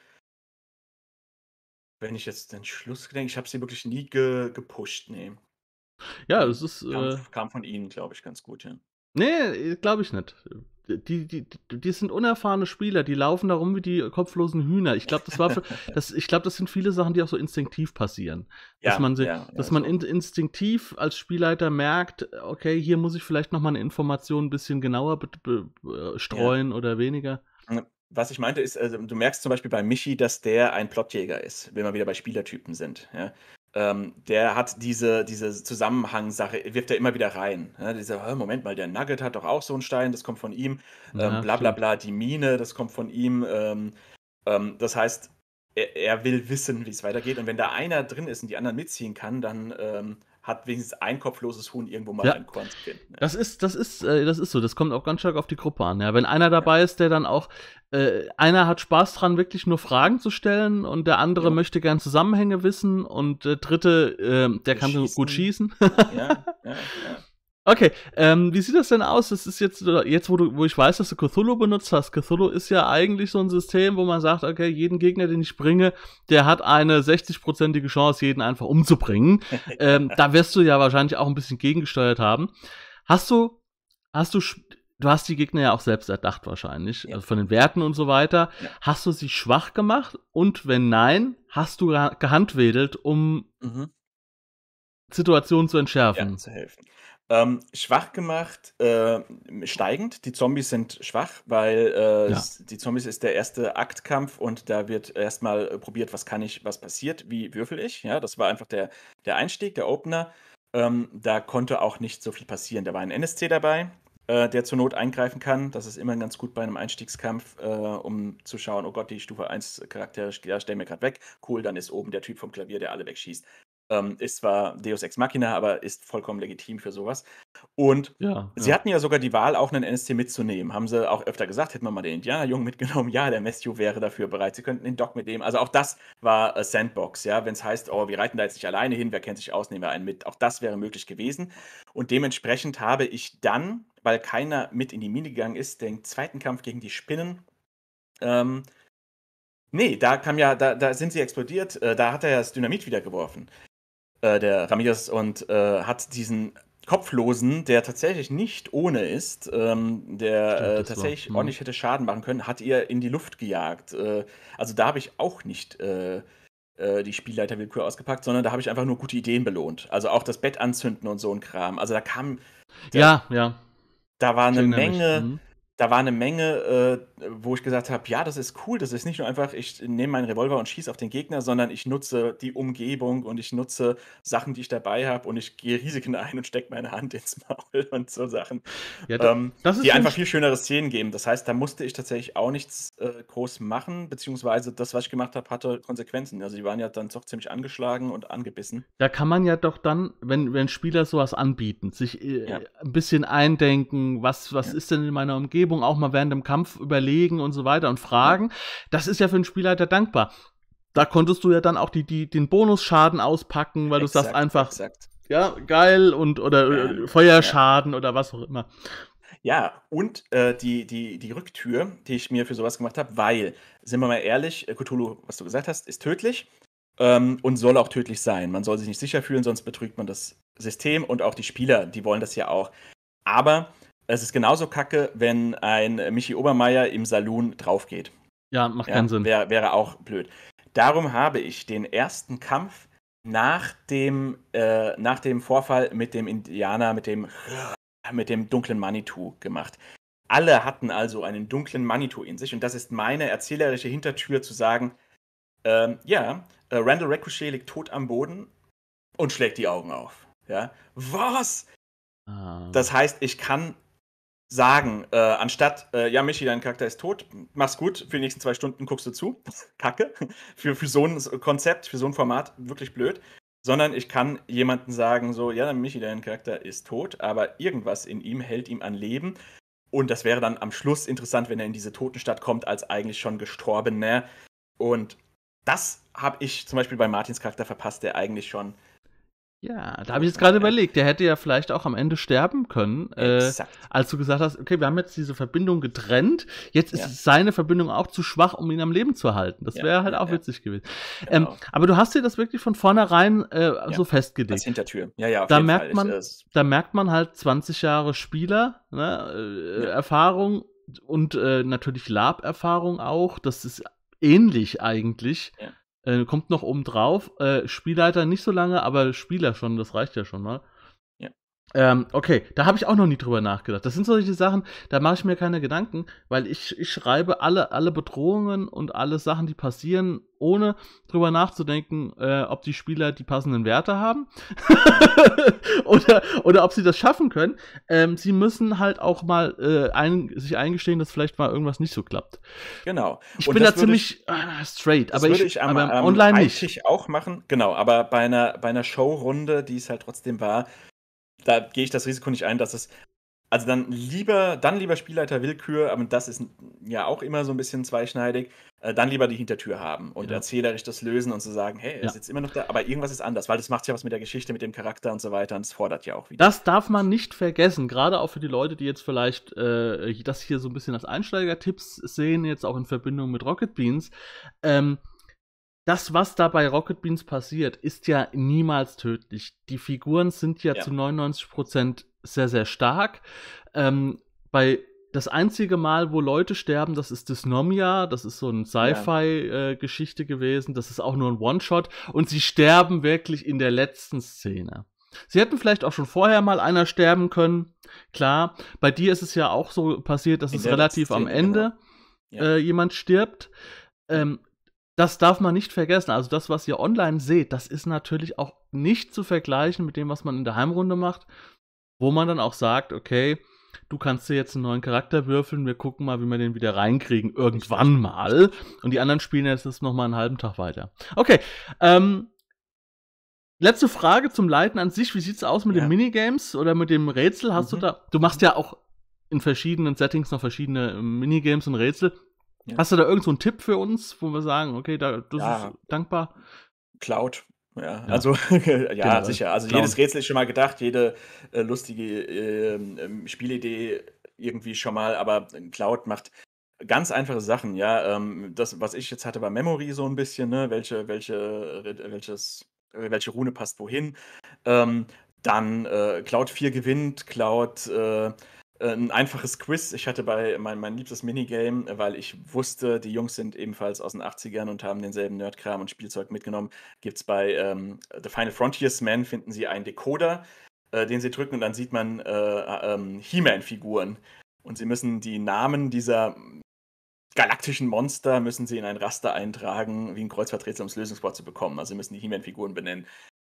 wenn ich jetzt den Schluss denke, ich habe sie wirklich nie ge gepusht, nee. Ja, es ist. Kam, äh, kam von ihnen, glaube ich, ganz gut, ja. Nee, äh, glaube ich nicht. Äh, die, die, die sind unerfahrene Spieler, die laufen da rum wie die kopflosen Hühner. Ich glaube, das war für, (laughs) das, ich glaube, das sind viele Sachen, die auch so instinktiv passieren. Ja, dass man, sie, ja, dass ja, man in, instinktiv als Spielleiter merkt, okay, hier muss ich vielleicht nochmal eine Information ein bisschen genauer äh, streuen oder weniger. Hm, was ich meinte, ist, also, du merkst zum Beispiel bei Michi, dass der ein Plotjäger ist, wenn wir wieder bei Spielertypen sind. Ja? ähm, der hat diese, diese Zusammenhangssache, wirft er immer wieder rein. Ja, dieser, Moment mal, der Nugget hat doch auch so einen Stein, das kommt von ihm. Ja, ähm, bla bla bla, die Mine, das kommt von ihm. Ähm, ähm, das heißt, er, er, will wissen, wie es weitergeht. Und wenn da einer drin ist und die anderen mitziehen kann, dann ähm, hat wenigstens ein kopfloses Huhn irgendwo mal ja. ein Korn zu finden. Das ist, das ist, äh, das ist so. Das kommt auch ganz stark auf die Gruppe an. Ja, wenn einer dabei ja. ist, der dann auch, äh, einer hat Spaß dran, wirklich nur Fragen zu stellen und der andere ja. möchte gern Zusammenhänge wissen und der dritte, äh, der Wir kann schießen. gut schießen. ja, ja, ja. (laughs) Okay, ähm, wie sieht das denn aus? Das ist jetzt, jetzt wo, du, wo ich weiß, dass du Cthulhu benutzt hast. Cthulhu ist ja eigentlich so ein System, wo man sagt, okay, jeden Gegner, den ich bringe, der hat eine 60-prozentige Chance, jeden einfach umzubringen. (laughs) ähm, da wirst du ja wahrscheinlich auch ein bisschen gegengesteuert haben. Hast du, hast du, du hast die Gegner ja auch selbst erdacht wahrscheinlich, ja. also von den Werten und so weiter. Ja. Hast du sie schwach gemacht? Und wenn nein, hast du gehandwedelt, um mhm. Situationen zu entschärfen? Ja, zu helfen. Ähm, schwach gemacht, äh, steigend. Die Zombies sind schwach, weil äh, ja. die Zombies ist der erste Aktkampf und da wird erstmal probiert, was kann ich, was passiert, wie würfel ich. Ja, das war einfach der, der Einstieg, der Opener. Ähm, da konnte auch nicht so viel passieren. Da war ein NSC dabei, äh, der zur Not eingreifen kann. Das ist immer ganz gut bei einem Einstiegskampf, äh, um zu schauen, oh Gott, die Stufe 1 Charaktere ja, stellen mir gerade weg. Cool, dann ist oben der Typ vom Klavier, der alle wegschießt. Ähm, ist zwar Deus Ex Machina, aber ist vollkommen legitim für sowas. Und ja, sie ja. hatten ja sogar die Wahl, auch einen NSC mitzunehmen. Haben sie auch öfter gesagt, hätten wir mal den Indianerjungen mitgenommen. Ja, der Messio wäre dafür bereit. Sie könnten den Doc mitnehmen. Also auch das war äh, Sandbox, ja. Wenn es heißt, oh, wir reiten da jetzt nicht alleine hin, wer kennt sich aus, nehmen wir einen mit. Auch das wäre möglich gewesen. Und dementsprechend habe ich dann, weil keiner mit in die Mine gegangen ist, den zweiten Kampf gegen die Spinnen. Ähm, Nee, da kam ja, da, da sind sie explodiert, äh, da hat er ja das Dynamit wieder geworfen. Äh, der Ramirez, und äh, hat diesen Kopflosen, der tatsächlich nicht ohne ist, ähm, der Stimmt, äh, tatsächlich war, hm. ordentlich hätte Schaden machen können, hat ihr in die Luft gejagt. Äh, also da habe ich auch nicht äh, äh die willkür ausgepackt, sondern da habe ich einfach nur gute Ideen belohnt. Also auch das Bett anzünden und so ein Kram. Also da kam. Der, ja, ja. Da war eine Menge. Mhm da war eine Menge, äh, wo ich gesagt habe, ja, das ist cool, das ist nicht nur einfach, ich nehme meinen Revolver und schieße auf den Gegner, sondern ich nutze die Umgebung und ich nutze Sachen, die ich dabei habe und ich gehe Risiken ein und stecke meine Hand ins Maul (laughs) und so Sachen, ja, das, ähm, das die einfach viel schönere Szenen geben. Das heißt, da musste ich tatsächlich auch nichts äh, groß machen, beziehungsweise das, was ich gemacht habe, hatte Konsequenzen. Also die waren ja dann doch ziemlich angeschlagen und angebissen. Da kann man ja doch dann, wenn, wenn Spieler sowas anbieten, sich äh, ja. ein bisschen eindenken, was, was ja. ist denn in meiner Umgebung, Umgebung auch mal während dem Kampf überlegen und so weiter und fragen. Das ist ja für einen Spielleiter dankbar. Da konntest du ja dann auch die, die, den Bonusschaden auspacken, weil exakt, du sagst einfach, exakt. ja, geil und oder ja, äh, Feuerschaden ja. oder was auch immer. Ja, und äh, die, die, die Rücktür, die ich mir für sowas gemacht habe, weil, sind wir mal ehrlich, äh, Cthulhu, was du gesagt hast, ist tödlich ähm, und soll auch tödlich sein. Man soll sich nicht sicher fühlen, sonst betrügt man das System und auch die Spieler, die wollen das ja auch. Aber es ist genauso kacke, wenn ein Michi Obermeier im Saloon draufgeht. Ja, macht ja, keinen Sinn. Wär, wäre auch blöd. Darum habe ich den ersten Kampf nach dem, äh, nach dem Vorfall mit dem Indianer, mit dem, mit dem dunklen Manitou gemacht. Alle hatten also einen dunklen Manitou in sich und das ist meine erzählerische Hintertür zu sagen, ähm, ja, äh, Randall Ricochet liegt tot am Boden und schlägt die Augen auf. Ja? Was? Ah. Das heißt, ich kann sagen, äh, anstatt, äh, ja, Michi, dein Charakter ist tot, mach's gut, für die nächsten zwei Stunden guckst du zu. (laughs) Kacke. Für, für so ein Konzept, für so ein Format, wirklich blöd. Sondern ich kann jemanden sagen, so, ja, Michi, dein Charakter ist tot, aber irgendwas in ihm hält ihm an Leben. Und das wäre dann am Schluss interessant, wenn er in diese Totenstadt kommt, als eigentlich schon Gestorbener. Und das habe ich zum Beispiel bei Martins Charakter verpasst, der eigentlich schon ja, da habe ich jetzt gerade überlegt, der hätte ja vielleicht auch am Ende sterben können, äh, als du gesagt hast, okay, wir haben jetzt diese Verbindung getrennt, jetzt ist seine Verbindung auch zu schwach, um ihn am Leben zu halten. Das ja, wäre halt ja, auch witzig gewesen. Genau. Ähm, aber du hast dir das wirklich von vornherein äh, so festgelegt. Das Hintertür. Ja, ja, auf da merkt Fall. man, ich, Da merkt man halt 20 Jahre Spieler, ne, äh, Erfahrung und äh, natürlich Lab-Erfahrung auch, das ist ähnlich eigentlich. Ja äh, kommt noch oben drauf, äh, Spielleiter nicht so lange, aber Spieler schon, das reicht ja schon mal. Ne? Ähm, okay, da habe ich auch noch nie drüber nachgedacht. Das sind solche Sachen, da mache ich mir keine Gedanken, weil ich, ich schreibe alle, alle Bedrohungen und alle Sachen, die passieren, ohne drüber nachzudenken, äh, ob die Spieler die passenden Werte haben (laughs) oder, oder ob sie das schaffen können. Ähm, sie müssen halt auch mal äh, ein, sich eingestehen, dass vielleicht mal irgendwas nicht so klappt. Genau. Ich und bin da ziemlich ich, ah, straight, aber ich, ich am, aber online nicht. auch machen, genau, aber bei einer, bei einer Showrunde, die es halt trotzdem war, da gehe ich das Risiko nicht ein, dass es. Also dann lieber, dann lieber Spielleiter Willkür, aber das ist ja auch immer so ein bisschen zweischneidig. Äh, dann lieber die Hintertür haben und ja. erzählerisch das lösen und zu so sagen, hey, ja. ist jetzt immer noch da, aber irgendwas ist anders, weil das macht ja was mit der Geschichte, mit dem Charakter und so weiter und es fordert ja auch wieder. Das darf man nicht vergessen, gerade auch für die Leute, die jetzt vielleicht äh, das hier so ein bisschen als Einsteiger-Tipps sehen, jetzt auch in Verbindung mit Rocket Beans. Ähm, das, was da bei Rocket Beans passiert, ist ja niemals tödlich. Die Figuren sind ja, ja. zu 99 Prozent sehr, sehr stark. Ähm, bei das einzige Mal, wo Leute sterben, das ist Dysnomia, das ist so eine Sci-Fi-Geschichte äh, gewesen, das ist auch nur ein One-Shot und sie sterben wirklich in der letzten Szene. Sie hätten vielleicht auch schon vorher mal einer sterben können, klar. Bei dir ist es ja auch so passiert, dass in es relativ Szene, am Ende genau. ja. äh, jemand stirbt. Ähm, das darf man nicht vergessen. Also das, was ihr online seht, das ist natürlich auch nicht zu vergleichen mit dem, was man in der Heimrunde macht, wo man dann auch sagt, okay, du kannst dir jetzt einen neuen Charakter würfeln, wir gucken mal, wie wir den wieder reinkriegen, irgendwann mal. Und die anderen spielen jetzt das nochmal einen halben Tag weiter. Okay, ähm, letzte Frage zum Leiten an sich. Wie sieht es aus mit ja. den Minigames oder mit dem Rätsel? Hast mhm. du da, du machst ja auch in verschiedenen Settings noch verschiedene Minigames und Rätsel. Ja. Hast du da irgendeinen so Tipp für uns, wo wir sagen, okay, da, das ja. ist dankbar? Cloud. Ja, also (laughs) ja, genau. sicher. Also Cloud. jedes Rätsel ist schon mal gedacht, jede äh, lustige äh, äh, Spielidee irgendwie schon mal, aber Cloud macht ganz einfache Sachen, ja. Ähm, das, was ich jetzt hatte, war Memory so ein bisschen, ne? Welche, welche, äh, welches, äh, welche Rune passt wohin. Ähm, dann äh, Cloud 4 gewinnt, Cloud äh, ein einfaches Quiz. Ich hatte bei mein, mein liebstes Minigame, weil ich wusste, die Jungs sind ebenfalls aus den 80ern und haben denselben Nerdkram und Spielzeug mitgenommen. Gibt es bei ähm, The Final Frontiersman, finden sie einen Decoder, äh, den sie drücken und dann sieht man äh, äh, ähm, He-Man-Figuren. Und sie müssen die Namen dieser galaktischen Monster müssen sie in ein Raster eintragen, wie ein Kreuzverträtsel, um das Lösungswort zu bekommen. Also sie müssen die He-Man-Figuren benennen.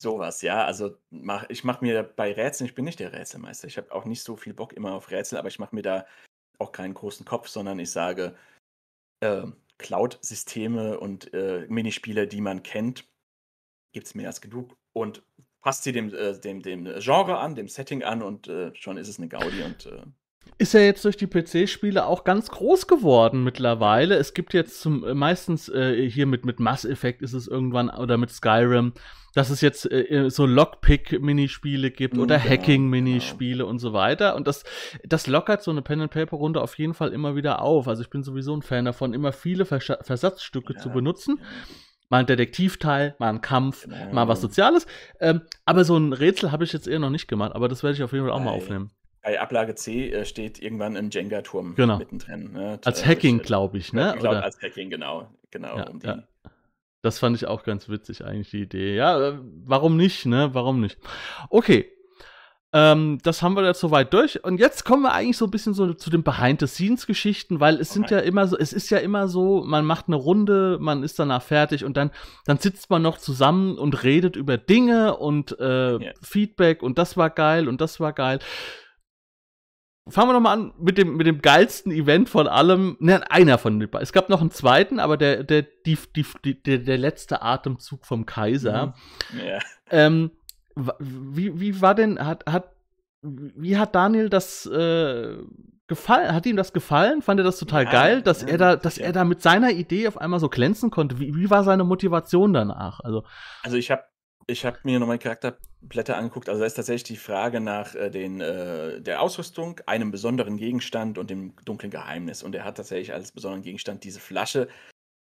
Sowas, ja. Also mach, ich mache mir bei Rätseln, ich bin nicht der Rätselmeister. Ich habe auch nicht so viel Bock immer auf Rätsel, aber ich mache mir da auch keinen großen Kopf, sondern ich sage äh, Cloud-Systeme und äh, Minispiele, die man kennt, gibt es mehr als genug und passt sie dem, äh, dem, dem Genre an, dem Setting an und äh, schon ist es eine Gaudi und äh, ist ja jetzt durch die PC-Spiele auch ganz groß geworden mittlerweile. Es gibt jetzt zum, äh, meistens äh, hier mit, mit Mass Effect ist es irgendwann oder mit Skyrim, dass es jetzt äh, äh so Lockpick-Minispiele gibt oder ja, genau, Hacking-Minispiele genau. und so weiter. Und das, das lockert so eine Pen-and-Paper-Runde auf jeden Fall immer wieder auf. Also ich bin sowieso ein Fan davon, immer viele Vers Versatzstücke ja, zu benutzen. mal ein Detektivteil, mal ein Kampf, genau. mal was Soziales. Ähm, aber so ein Rätsel habe ich jetzt eher noch nicht gemacht, aber das werde ich auf jeden Fall auch Nein. mal aufnehmen. Bei Ablage C äh, steht irgendwann im Jenga-Turm genau. mittendrin. Ne? Als äh, Hacking, äh, glaube ich, ne? Glaub, Oder? Als Hacking, genau. genau ja, um ja. Das fand ich auch ganz witzig, eigentlich, die Idee. Ja, warum nicht, ne? Warum nicht? Okay. Ähm, das haben wir jetzt soweit durch. Und jetzt kommen wir eigentlich so ein bisschen so zu den Behind-the-Scenes-Geschichten, weil es sind ja immer so, es ist ja immer so, man macht eine Runde, man ist danach fertig und dann, dann sitzt man noch zusammen und redet über Dinge und äh, yeah. Feedback und das war geil und das war geil fangen wir nochmal an mit dem, mit dem geilsten Event von allem. Nein, einer von den Es gab noch einen zweiten, aber der, der, die, die, die, der letzte Atemzug vom Kaiser. Mhm. Ja. Ähm, wie, wie war denn, hat, hat, wie hat Daniel das äh, gefallen? Hat ihm das gefallen? Fand er das total ja, geil, dass ja, er da, dass er da mit seiner Idee auf einmal so glänzen konnte? Wie, wie war seine Motivation danach? Also, also ich habe ich habe mir nochmal Charakterblätter angeguckt. Also da ist tatsächlich die Frage nach äh, den, äh, der Ausrüstung, einem besonderen Gegenstand und dem dunklen Geheimnis. Und er hat tatsächlich als besonderen Gegenstand diese Flasche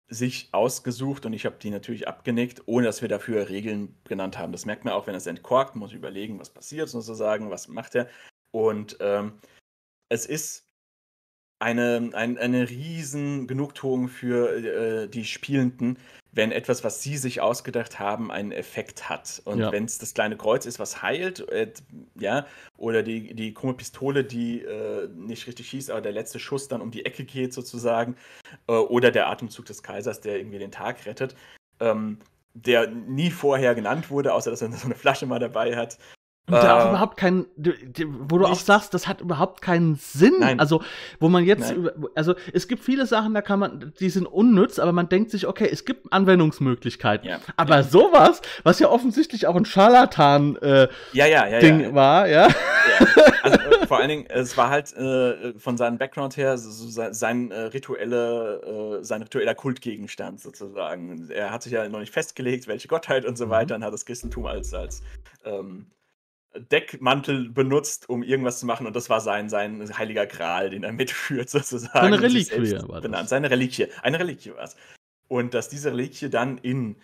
sich ausgesucht und ich habe die natürlich abgenickt, ohne dass wir dafür Regeln genannt haben. Das merkt man auch, wenn es entkorkt, muss ich überlegen, was passiert sozusagen, was macht er. Und ähm, es ist eine, ein, eine riesen Genugtuung für äh, die Spielenden, wenn etwas, was sie sich ausgedacht haben, einen Effekt hat. Und ja. wenn es das kleine Kreuz ist, was heilt, äh, ja, oder die, die krumme Pistole, die äh, nicht richtig schießt, aber der letzte Schuss dann um die Ecke geht sozusagen, äh, oder der Atemzug des Kaisers, der irgendwie den Tag rettet, ähm, der nie vorher genannt wurde, außer dass er so eine Flasche mal dabei hat. Und da auch äh, überhaupt keinen, wo du auch sagst, das hat überhaupt keinen Sinn. Nein. Also, wo man jetzt, über, also es gibt viele Sachen, da kann man, die sind unnütz, aber man denkt sich, okay, es gibt Anwendungsmöglichkeiten. Ja. Aber ja. sowas, was ja offensichtlich auch ein Scharlatan-Ding äh, ja, war, ja. Also, äh, vor allen Dingen, es war halt äh, von seinem Background her so sein, sein äh, rituelle, äh, sein ritueller Kultgegenstand sozusagen. Er hat sich ja noch nicht festgelegt, welche Gottheit und so mhm. weiter, und hat das Christentum als, als ähm, Deckmantel benutzt, um irgendwas zu machen. Und das war sein, sein heiliger Gral, den er mitführt, (laughs) sozusagen. Eine Reliquie war das. Seine Reliquie. Eine Reliquie war es. Und dass diese Reliquie dann in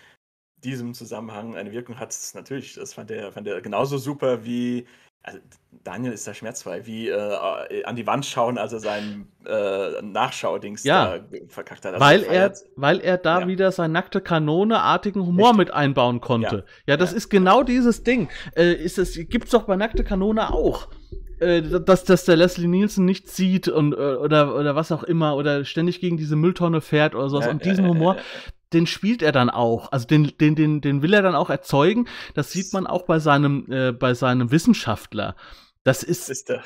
diesem Zusammenhang eine Wirkung hat, ist natürlich, das fand er, fand er genauso super wie also Daniel ist da schmerzfrei, wie äh, äh, an die Wand schauen, als er seinen äh, Nachschaudings ja, da verkackt hat. Also weil, er, weil er da ja. wieder seinen nackte Kanone-artigen Humor Richtig. mit einbauen konnte. Ja, ja das ist genau dieses Ding. Äh, ist es, doch bei nackte Kanone auch. Äh, dass, dass der Leslie Nielsen nicht sieht und äh, oder, oder was auch immer oder ständig gegen diese Mülltonne fährt oder sowas und diesen Humor, den spielt er dann auch. Also den, den, den, den will er dann auch erzeugen. Das sieht man auch bei seinem, äh, bei seinem Wissenschaftler. Das ist. Das ist der,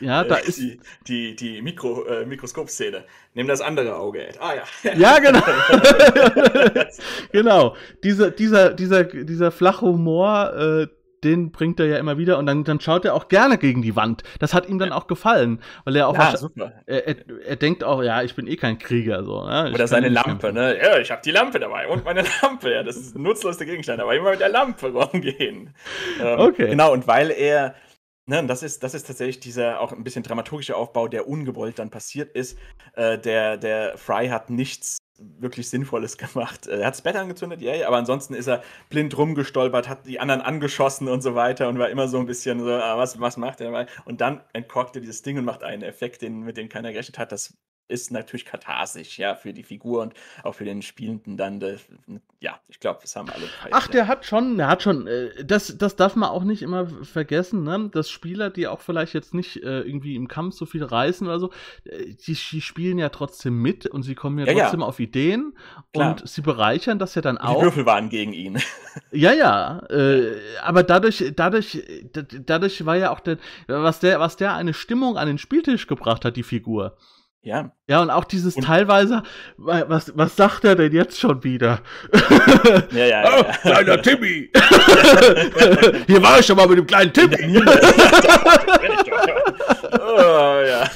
ja, äh, da ist. Die, die, die Mikro, äh, Mikroskopszene. Nimm das andere Auge, Ed. Ah, ja. (laughs) Ja, genau. (laughs) (laughs) genau. Dieser, dieser, dieser, dieser Flachhumor. äh, den bringt er ja immer wieder und dann, dann schaut er auch gerne gegen die Wand. Das hat ihm dann ja. auch gefallen, weil er auch ja, er, er, er, denkt auch, ja, ich bin eh kein Krieger so. Ne? Oder seine Lampe, ne? Ja, ich habe die Lampe dabei und meine (laughs) Lampe, ja, das ist ein nutzloser Gegenstand, aber immer mit der Lampe rumgehen. Ähm, okay. Genau und weil er Ne, das, ist, das ist tatsächlich dieser auch ein bisschen dramaturgische Aufbau, der ungewollt dann passiert ist. Äh, der, der Fry hat nichts wirklich Sinnvolles (laughs) gemacht. Äh, er hat das Bett angezündet, yay, aber ansonsten ist er blind rumgestolpert, hat die anderen angeschossen und so weiter und war immer so ein bisschen so, ah, was, was macht er Und dann entkorkt er dieses Ding und macht einen Effekt, den, mit dem keiner gerechnet hat. Das ist natürlich katharsisch, ja, für die Figur und auch für den Spielenden dann. Das, äh, ja, ich glaube, das haben alle. Preise. Ach, der hat schon, der hat schon, äh, das, das darf man auch nicht immer vergessen, ne? dass Spieler, die auch vielleicht jetzt nicht äh, irgendwie im Kampf so viel reißen oder so, äh, die, die spielen ja trotzdem mit und sie kommen ja, ja trotzdem ja. auf Ideen Klar. und sie bereichern das ja dann auch. Die Würfel waren gegen ihn. (laughs) ja, ja, äh, aber dadurch, dadurch, dadurch war ja auch der, was der, was der eine Stimmung an den Spieltisch gebracht hat, die Figur. Ja. Ja, und auch dieses und teilweise, was, was sagt er denn jetzt schon wieder? Ja, ja, (laughs) oh, ja. Oh, kleiner Timmy! (laughs) Hier war ich schon mal mit dem kleinen Timmy! (laughs) Oh, ja.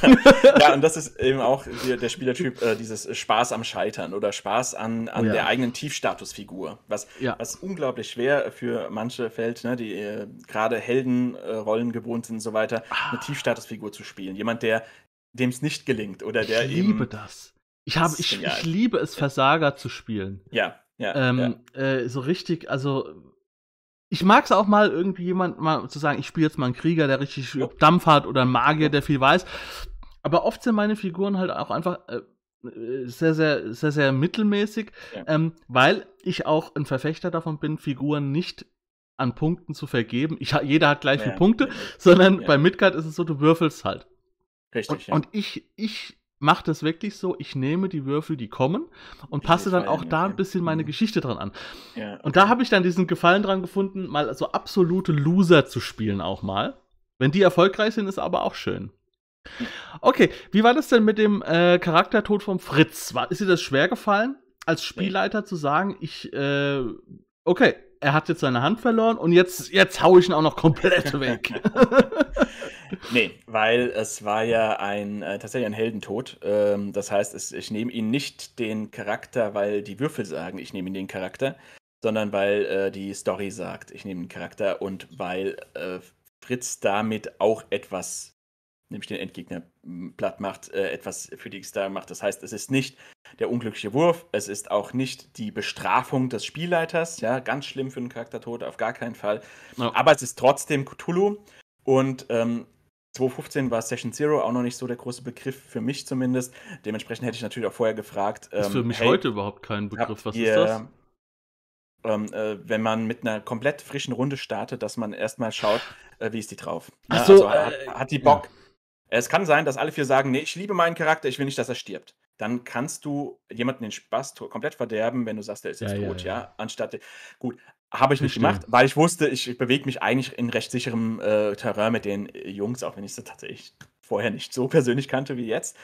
ja, und das ist eben auch der, der Spielertyp, äh, dieses Spaß am Scheitern oder Spaß an, an ja. der eigenen Tiefstatusfigur, was, ja. was unglaublich schwer für manche fällt, ne, die äh, gerade Heldenrollen äh, gewohnt sind und so weiter, eine ah. Tiefstatusfigur zu spielen. Jemand, der dem es nicht gelingt oder der ich eben. Liebe das. Ich, habe, ich, ich liebe es, Versager zu spielen. Ja, ja. Ähm, ja. Äh, so richtig, also ich mag es auch mal, irgendwie jemand mal zu sagen, ich spiele jetzt mal einen Krieger, der richtig ja. Dampf hat oder einen Magier, der viel weiß. Aber oft sind meine Figuren halt auch einfach äh, sehr, sehr, sehr, sehr mittelmäßig, ja. ähm, weil ich auch ein Verfechter davon bin, Figuren nicht an Punkten zu vergeben. Ich, jeder hat gleich ja, viele Punkte, sondern bei Midgard ist es so, du würfelst halt. Richtig. Und, ja. und ich, ich mache das wirklich so, ich nehme die Würfel, die kommen und passe dann auch da ein bisschen meine mhm. Geschichte dran an. Ja, okay. Und da habe ich dann diesen Gefallen dran gefunden, mal so absolute Loser zu spielen auch mal. Wenn die erfolgreich sind, ist aber auch schön. Okay, wie war das denn mit dem äh, Charaktertod von Fritz? War, ist dir das schwer gefallen, als Spielleiter zu sagen, ich, äh, okay, er hat jetzt seine Hand verloren und jetzt, jetzt hau ich ihn auch noch komplett (laughs) weg? (laughs) Nee, weil es war ja ein äh, tatsächlich ein Heldentod. Ähm, das heißt, es, ich nehme ihn nicht den Charakter, weil die Würfel sagen, ich nehme ihn den Charakter, sondern weil äh, die Story sagt, ich nehme den Charakter und weil äh, Fritz damit auch etwas, nämlich den Endgegner platt macht, äh, etwas für die Star macht. Das heißt, es ist nicht der unglückliche Wurf, es ist auch nicht die Bestrafung des Spielleiters, ja, ganz schlimm für einen Charaktertod, auf gar keinen Fall. Ja. Aber es ist trotzdem Cthulhu. Und ähm, 2015 war Session Zero auch noch nicht so der große Begriff, für mich zumindest. Dementsprechend hätte ich natürlich auch vorher gefragt. Ähm, ist für mich hey, heute überhaupt kein Begriff. Was ihr, ist das? Ähm, äh, wenn man mit einer komplett frischen Runde startet, dass man erstmal schaut, äh, wie ist die drauf. Ach ne? so, also, hat, äh, hat, die Bock? Ja. Es kann sein, dass alle vier sagen, nee, ich liebe meinen Charakter, ich will nicht, dass er stirbt. Dann kannst du jemanden den Spaß komplett verderben, wenn du sagst, der ist jetzt ja, tot, ja, ja. Anstatt gut, habe ich nicht Bestimmt. gemacht, weil ich wusste, ich bewege mich eigentlich in recht sicherem äh, Terrain mit den äh, Jungs, auch wenn ich sie tatsächlich vorher nicht so persönlich kannte wie jetzt.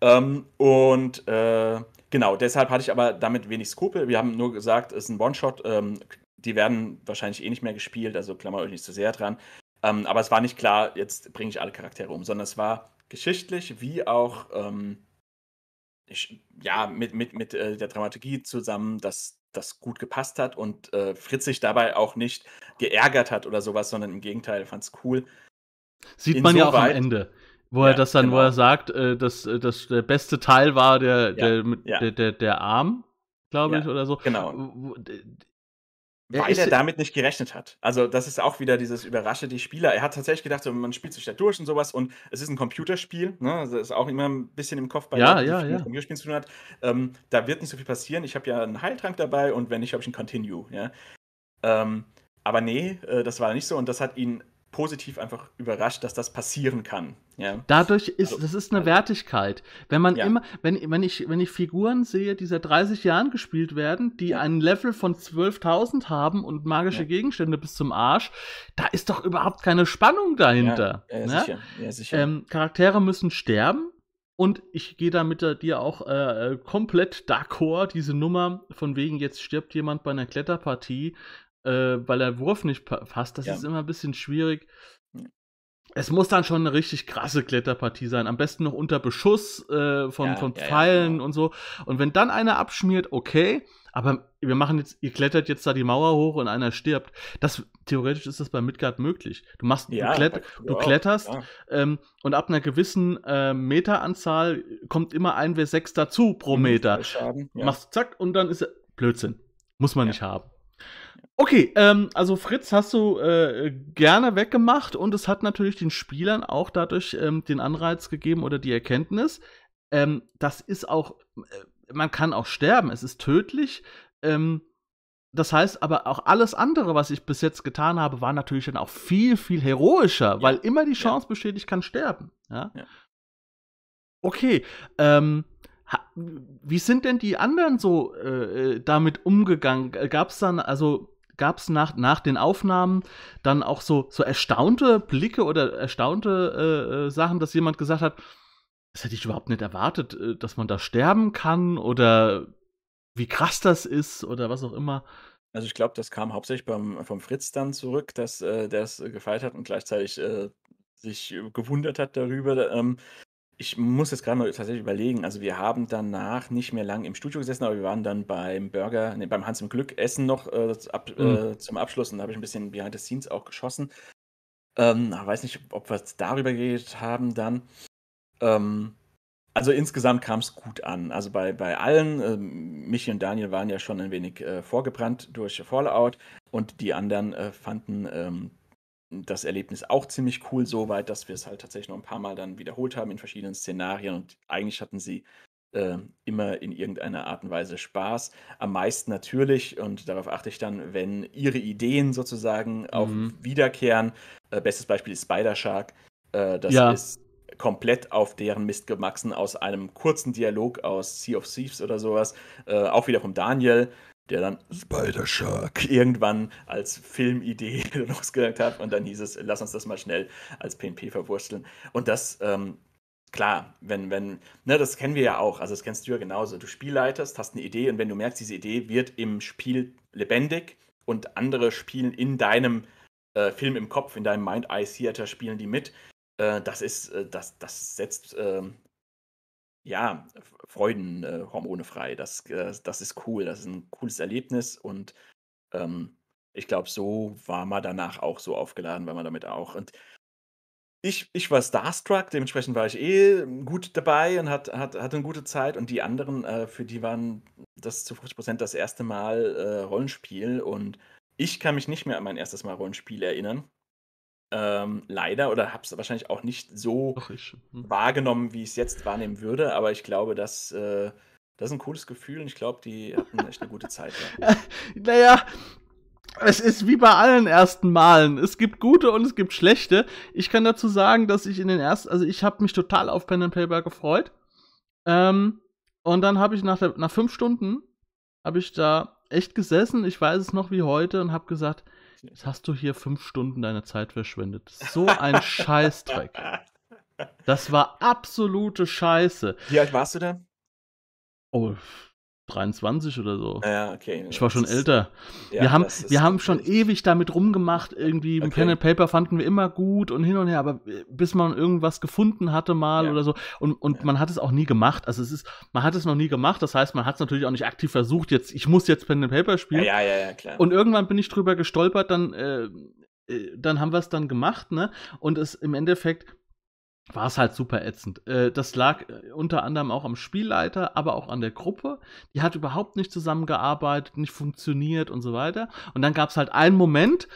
Ähm, und äh, genau, deshalb hatte ich aber damit wenig Skrupel. Wir haben nur gesagt, es ist ein One-Shot. Ähm, die werden wahrscheinlich eh nicht mehr gespielt, also klammer euch nicht zu so sehr dran. Ähm, aber es war nicht klar, jetzt bringe ich alle Charaktere um, sondern es war geschichtlich wie auch ähm, ich, ja, mit, mit, mit äh, der Dramaturgie zusammen, dass das gut gepasst hat und äh, Fritz sich dabei auch nicht geärgert hat oder sowas, sondern im Gegenteil, fand es cool. Sieht Insoweit, man ja auch am Ende, wo ja, er das dann, genau. wo er sagt, äh, dass, äh, dass der beste Teil war der, ja, der, ja. der, der, der Arm, glaube ich, oder so. Genau. Er weil er damit nicht gerechnet hat. Also, das ist auch wieder dieses Überrasche die Spieler. Er hat tatsächlich gedacht, so, man spielt sich da durch und sowas. Und es ist ein Computerspiel. Ne? Das also, ist auch immer ein bisschen im Kopf bei ja, Leuten, ja, ja. Computerspielen zu tun hat. Ähm, da wird nicht so viel passieren. Ich habe ja einen Heiltrank dabei und wenn nicht, habe ich einen Continue. Ja? Ähm, aber nee, äh, das war nicht so. Und das hat ihn positiv einfach überrascht, dass das passieren kann. Ja. Dadurch ist, also, das ist eine also Wertigkeit. Wenn man ja. immer, wenn, wenn, ich, wenn ich Figuren sehe, die seit 30 Jahren gespielt werden, die ja. einen Level von 12.000 haben und magische Gegenstände bis zum Arsch, da ist doch überhaupt keine Spannung dahinter. Ja, ne? sicher. sicher. Ähm, Charaktere müssen sterben, und ich gehe da mit dir auch äh, äh, komplett d'accord, diese Nummer, von wegen jetzt stirbt jemand bei einer Kletterpartie, äh, weil der Wurf nicht passt. Das ja. ist immer ein bisschen schwierig. Es muss dann schon eine richtig krasse Kletterpartie sein. Am besten noch unter Beschuss äh, von, ja, von Pfeilen genau. und so. Und wenn dann einer abschmiert, okay. Aber wir machen jetzt, ihr klettert jetzt da die Mauer hoch und einer stirbt. Das theoretisch ist das bei Midgard möglich. Du machst, ja, du, klett, du kletterst ja. ähm, und ab einer gewissen äh, Meteranzahl kommt immer ein W6 dazu pro mhm, Meter. Schaden, ja. Machst zack und dann ist er Blödsinn. Muss man nicht haben. Okay, ähm, also Fritz hast du äh, gerne weggemacht und es hat natürlich den Spielern auch dadurch ähm, den Anreiz gegeben oder die Erkenntnis, ähm, das ist auch, äh, man kann auch sterben, es ist tödlich. Ähm, das heißt aber auch alles andere, was ich bis jetzt getan habe, war natürlich dann auch viel, viel heroischer, ja. weil immer die Chance ja. besteht, ich kann sterben. Ja? ja. Okay, ähm, wie sind denn die anderen so äh, äh damit umgegangen? Gab es dann, also gab es nach, nach den Aufnahmen dann auch so, so erstaunte Blicke oder erstaunte äh, äh Sachen, dass jemand gesagt hat, das hätte ich überhaupt nicht erwartet, äh, dass man da sterben kann oder wie krass das ist oder was auch immer. Also ich glaube, das kam hauptsächlich beim, vom Fritz dann zurück, dass äh, der es gefeiert hat und gleichzeitig äh, sich gewundert hat darüber, ähm, ich muss jetzt gerade mal tatsächlich überlegen. Also wir haben danach nicht mehr lang im Studio gesessen, aber wir waren dann beim Burger, nee, beim Hans im Glück Essen noch äh, ab, äh, mhm. äh, zum Abschluss und da habe ich ein bisschen Behind the Scenes auch geschossen. Ähm, weiß nicht, ob wir darüber geredet haben dann. Ähm, also insgesamt kam es gut an. Also bei, bei allen, ähm, Michi und Daniel waren ja schon ein wenig äh, vorgebrannt durch Fallout und die anderen äh, fanden ähm, das Erlebnis auch ziemlich cool, soweit, dass wir es halt tatsächlich noch ein paar Mal dann wiederholt haben in verschiedenen Szenarien und eigentlich hatten sie äh, immer in irgendeiner Art und Weise Spaß. Am meisten natürlich, und darauf achte ich dann, wenn ihre Ideen sozusagen mhm. auch wiederkehren. Äh, bestes Beispiel ist Spider Shark. Äh, das ja. ist komplett auf deren Mist gewachsen aus einem kurzen Dialog aus Sea of Thieves oder sowas, äh, auch wiederum Daniel, der dann Spider-Shark irgendwann als Filmidee losgelangt (laughs) hat und dann hieß es, lass uns das mal schnell als PNP verwursteln. Und das, ähm, klar, wenn, wenn, ne, das kennen wir ja auch, also das kennst du ja genauso. Du spielleitest, hast eine Idee und wenn du merkst, diese Idee wird im Spiel lebendig und andere spielen in deinem äh, Film im Kopf, in deinem Mind-Eye-Theater spielen die mit, äh, das ist, äh, das, das setzt ähm, ja, F- Freudenhormone äh, frei. Das, äh, das ist cool. Das ist ein cooles Erlebnis und ähm, ich glaube, so war man danach auch so aufgeladen, weil man damit auch. Und ich, ich war starstruck, dementsprechend war ich eh gut dabei und hat, hat, hatte eine gute Zeit. Und die anderen, äh, für die waren das zu 50 Prozent das erste Mal äh, Rollenspiel. Und ich kann mich nicht mehr an mein erstes Mal Rollenspiel erinnern. Ähm, leider oder habe es wahrscheinlich auch nicht so Ach, ich, hm. wahrgenommen, wie ich es jetzt wahrnehmen würde, aber ich glaube, dass. Äh, das ist ein cooles Gefühl und ich glaube, die hatten (laughs) echt eine gute Zeit. Ja. Äh, naja, es ist wie bei allen ersten Malen. Es gibt gute und es gibt schlechte. Ich kann dazu sagen, dass ich in den ersten, also ich habe mich total auf Pen and Paper gefreut. Ähm, und dann habe ich nach, der, nach fünf Stunden, habe ich da echt gesessen, ich weiß es noch wie heute, und habe gesagt, Jetzt hast du hier fünf Stunden deiner Zeit verschwendet. So ein (laughs) Scheißdreck. Das war absolute Scheiße. Wie alt warst du denn? Oh, 23 oder so. Ja, okay. Ich war schon ist, älter. Ja, wir haben, wir haben schon ewig damit rumgemacht, irgendwie okay. Pen and Paper fanden wir immer gut und hin und her, aber äh, bis man irgendwas gefunden hatte mal ja. oder so. Und, und ja. man hat es auch nie gemacht. Also es ist, man hat es noch nie gemacht, das heißt, man hat es natürlich auch nicht aktiv versucht, jetzt, ich muss jetzt Pen and Paper spielen. Ja, ja, ja, klar. Und irgendwann bin ich drüber gestolpert, dann, äh, äh dann haben wir es dann gemacht, ne? Und es im Endeffekt war es halt super ätzend. Äh, das lag äh, unter anderem auch am Spielleiter, aber auch an der Gruppe. Die hat überhaupt nicht zusammengearbeitet, nicht funktioniert und so weiter. Und dann gab es halt einen Moment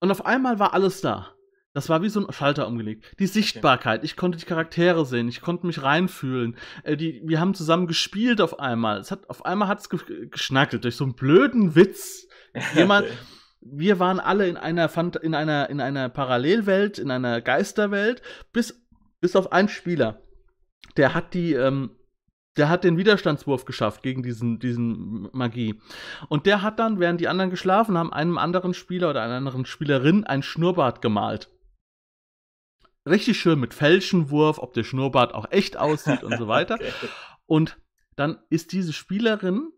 und auf einmal war alles da. Das war wie so ein Schalter umgelegt. Die Sichtbarkeit, ich konnte die Charaktere sehen, ich konnte mich reinfühlen. Äh, die, wir haben zusammen gespielt auf einmal. Es hat, auf einmal hat es ge geschnackelt durch so einen blöden Witz. (laughs) Jemand. wir waren alle in einer, in einer, in einer Parallelwelt, in einer Geisterwelt, bis bis auf einen Spieler, der hat die, ähm, der hat den Widerstandswurf geschafft gegen diesen, diesen Magie. Und der hat dann, während die anderen geschlafen haben, einem anderen Spieler oder einer anderen Spielerin ein Schnurrbart gemalt. Richtig schön mit Fälschenwurf, ob der Schnurrbart auch echt aussieht und so (laughs) weiter. Okay. Und dann ist diese Spielerin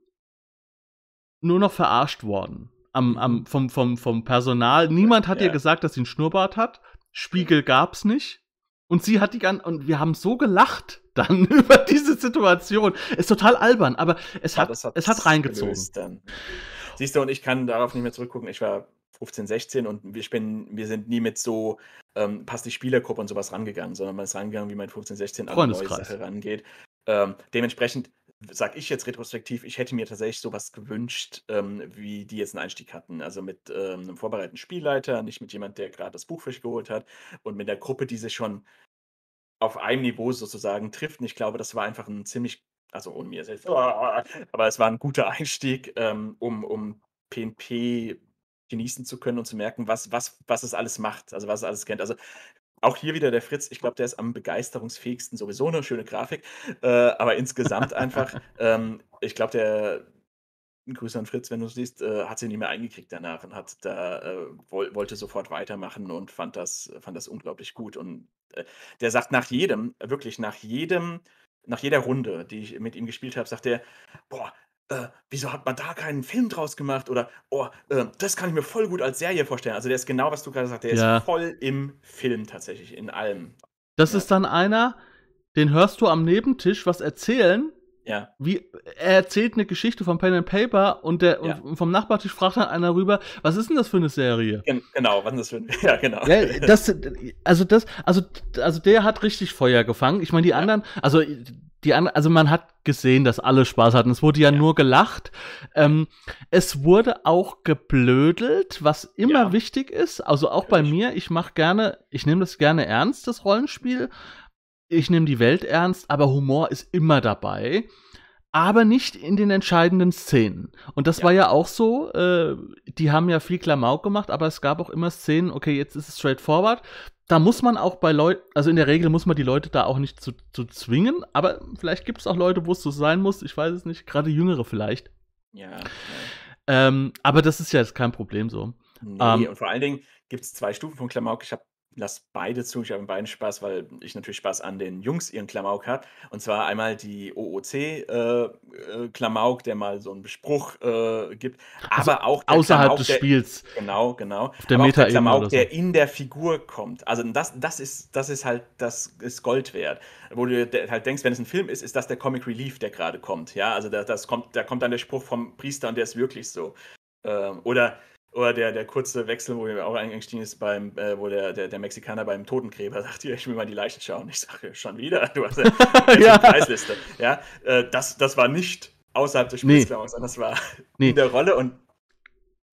nur noch verarscht worden. Am, mhm. am, vom, vom, vom Personal. Niemand hat ja. ihr gesagt, dass sie einen Schnurrbart hat. Spiegel gab es nicht. Und sie hat die ganze, und wir haben so gelacht (laughs) dann (laughs) über diese Situation. Ist total albern, aber es ja, hat, es hat reingezogen. Gelöst, Siehst du, und ich kann darauf nicht mehr zurückgucken. Ich war 15, 16 und wir, spielen, wir sind nie mit so, ähm, passt die Spielergruppe und sowas rangegangen, sondern man ist rangegangen, wie man 15, 16 an neue Sache rangeht. Ähm, dementsprechend sag ich jetzt retrospektiv, ich hätte mir tatsächlich sowas gewünscht, ähm, wie die jetzt einen Einstieg hatten. Also mit ähm, einem vorbereiteten Spielleiter, nicht mit jemand, der gerade das Buch frisch geholt hat und mit der Gruppe, die sich schon auf einem Niveau sozusagen trifft. Und ich glaube, das war einfach ein ziemlich, also ohne mir selbst, (laughs) aber es war ein guter Einstieg, ähm, um, um PNP genießen zu können und zu merken, was, was, was es alles macht, also was es alles kennt. Also auch hier wieder der Fritz, ich glaube, der ist am begeisterungsfähigsten sowieso eine schöne Grafik, äh, aber insgesamt einfach, (laughs) ähm, ich glaube, der ein Grüß an Fritz, wenn du siehst, äh, hat sie nicht mehr eingekriegt danach und hat da äh, wollte sofort weitermachen und fand das, fand das unglaublich gut. Und äh, der sagt nach jedem, wirklich nach jedem, nach jeder Runde, die ich mit ihm gespielt habe, sagt er, boah, äh, wieso hat man da keinen Film draus gemacht? Oder, oh, äh, das kann ich mir voll gut als Serie vorstellen. Also der ist genau, was du gerade sagst, der ja. ist voll im Film tatsächlich, in allem. Das ja. ist dann einer, den hörst du am Nebentisch was erzählen. Ja. Wie, er erzählt eine Geschichte von Pen and Paper und, der, ja. und vom Nachbartisch fragt dann einer rüber, was ist denn das für eine Serie? Gen genau, was ist das für eine Serie? (laughs) Ja, genau. Ja, das, also, das, also, also der hat richtig Feuer gefangen. Ich meine, die anderen, also die anderen, also man hat gesehen, dass alle Spaß hatten. Es wurde ja, ja. nur gelacht. Ähm, es wurde auch geblödelt, was immer ja. wichtig ist. Also auch bei mir, ich mache gerne, ich nehme das gerne ernst, das Rollenspiel. Ich nehme die Welt ernst, aber Humor ist immer dabei. Aber nicht in den entscheidenden Szenen. Und das ja. war ja auch so, äh, die haben ja viel Klamauk gemacht, aber es gab auch immer Szenen, okay, jetzt ist es straightforward da muss man auch bei Leuten, also in der Regel muss man die Leute da auch nicht zu, zu zwingen, aber vielleicht gibt es auch Leute, wo es so sein muss, ich weiß es nicht, gerade Jüngere vielleicht. Ja. Ähm, aber das ist ja jetzt kein Problem so. Nee, um, ähm, und vor allen Dingen gibt es zwei Stufen von Klamauk. Ich habe lasse beide zu. Ich habe in beiden Spaß, weil ich natürlich Spaß an den Jungs ihren Klamauk habe. Und zwar einmal die OOC-Klamauk, äh, äh der mal so einen Bespruch äh, gibt. Also aber auch außerhalb Klamauk, des der, Spiels. Genau, genau. Auf der meta der Klamauk, so. der in der Figur kommt. Also das, das, ist, das ist halt, das ist Gold wert. Wo du halt denkst, wenn es ein Film ist, ist das der Comic Relief, der gerade kommt. Ja, also da, das kommt, da kommt dann der Spruch vom Priester und der ist wirklich so. Ähm, oder oder der, der kurze Wechsel, wo wir auch eingestiegen ist, beim, äh, wo der, der, der Mexikaner beim Totengräber (laughs) sagt, ich will mal die Leiche schauen. Ich sage, schon wieder, du hast eine (laughs) ja. Preisliste. Ja, äh, das, das war nicht außerhalb des Spiels, nee. sondern das war nee. in der Rolle und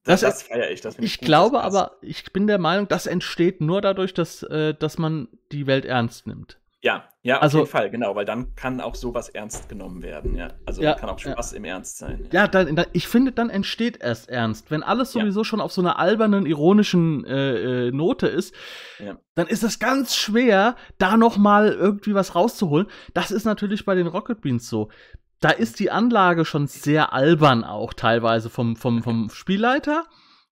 das, das, das feiere ich. Das ich, gut, glaube aber, ich bin der Meinung, das entsteht nur dadurch, dass, äh, dass man die Welt ernst nimmt. Ja, ja, auf also, jeden Fall, genau, weil dann kann auch sowas ernst genommen werden, ja. Also ja, kann auch Spaß ja. im Ernst sein. Ja, ja dann, dann, ich finde, dann entsteht erst Ernst. Wenn alles sowieso schon auf so einer albernen, ironischen äh, äh Note ist, dann ist es ganz schwer, da noch mal irgendwie was rauszuholen. Das ist natürlich bei den Rocket Beans so. Da mhm. ist die Anlage schon sehr albern auch teilweise vom, vom, vom Spielleiter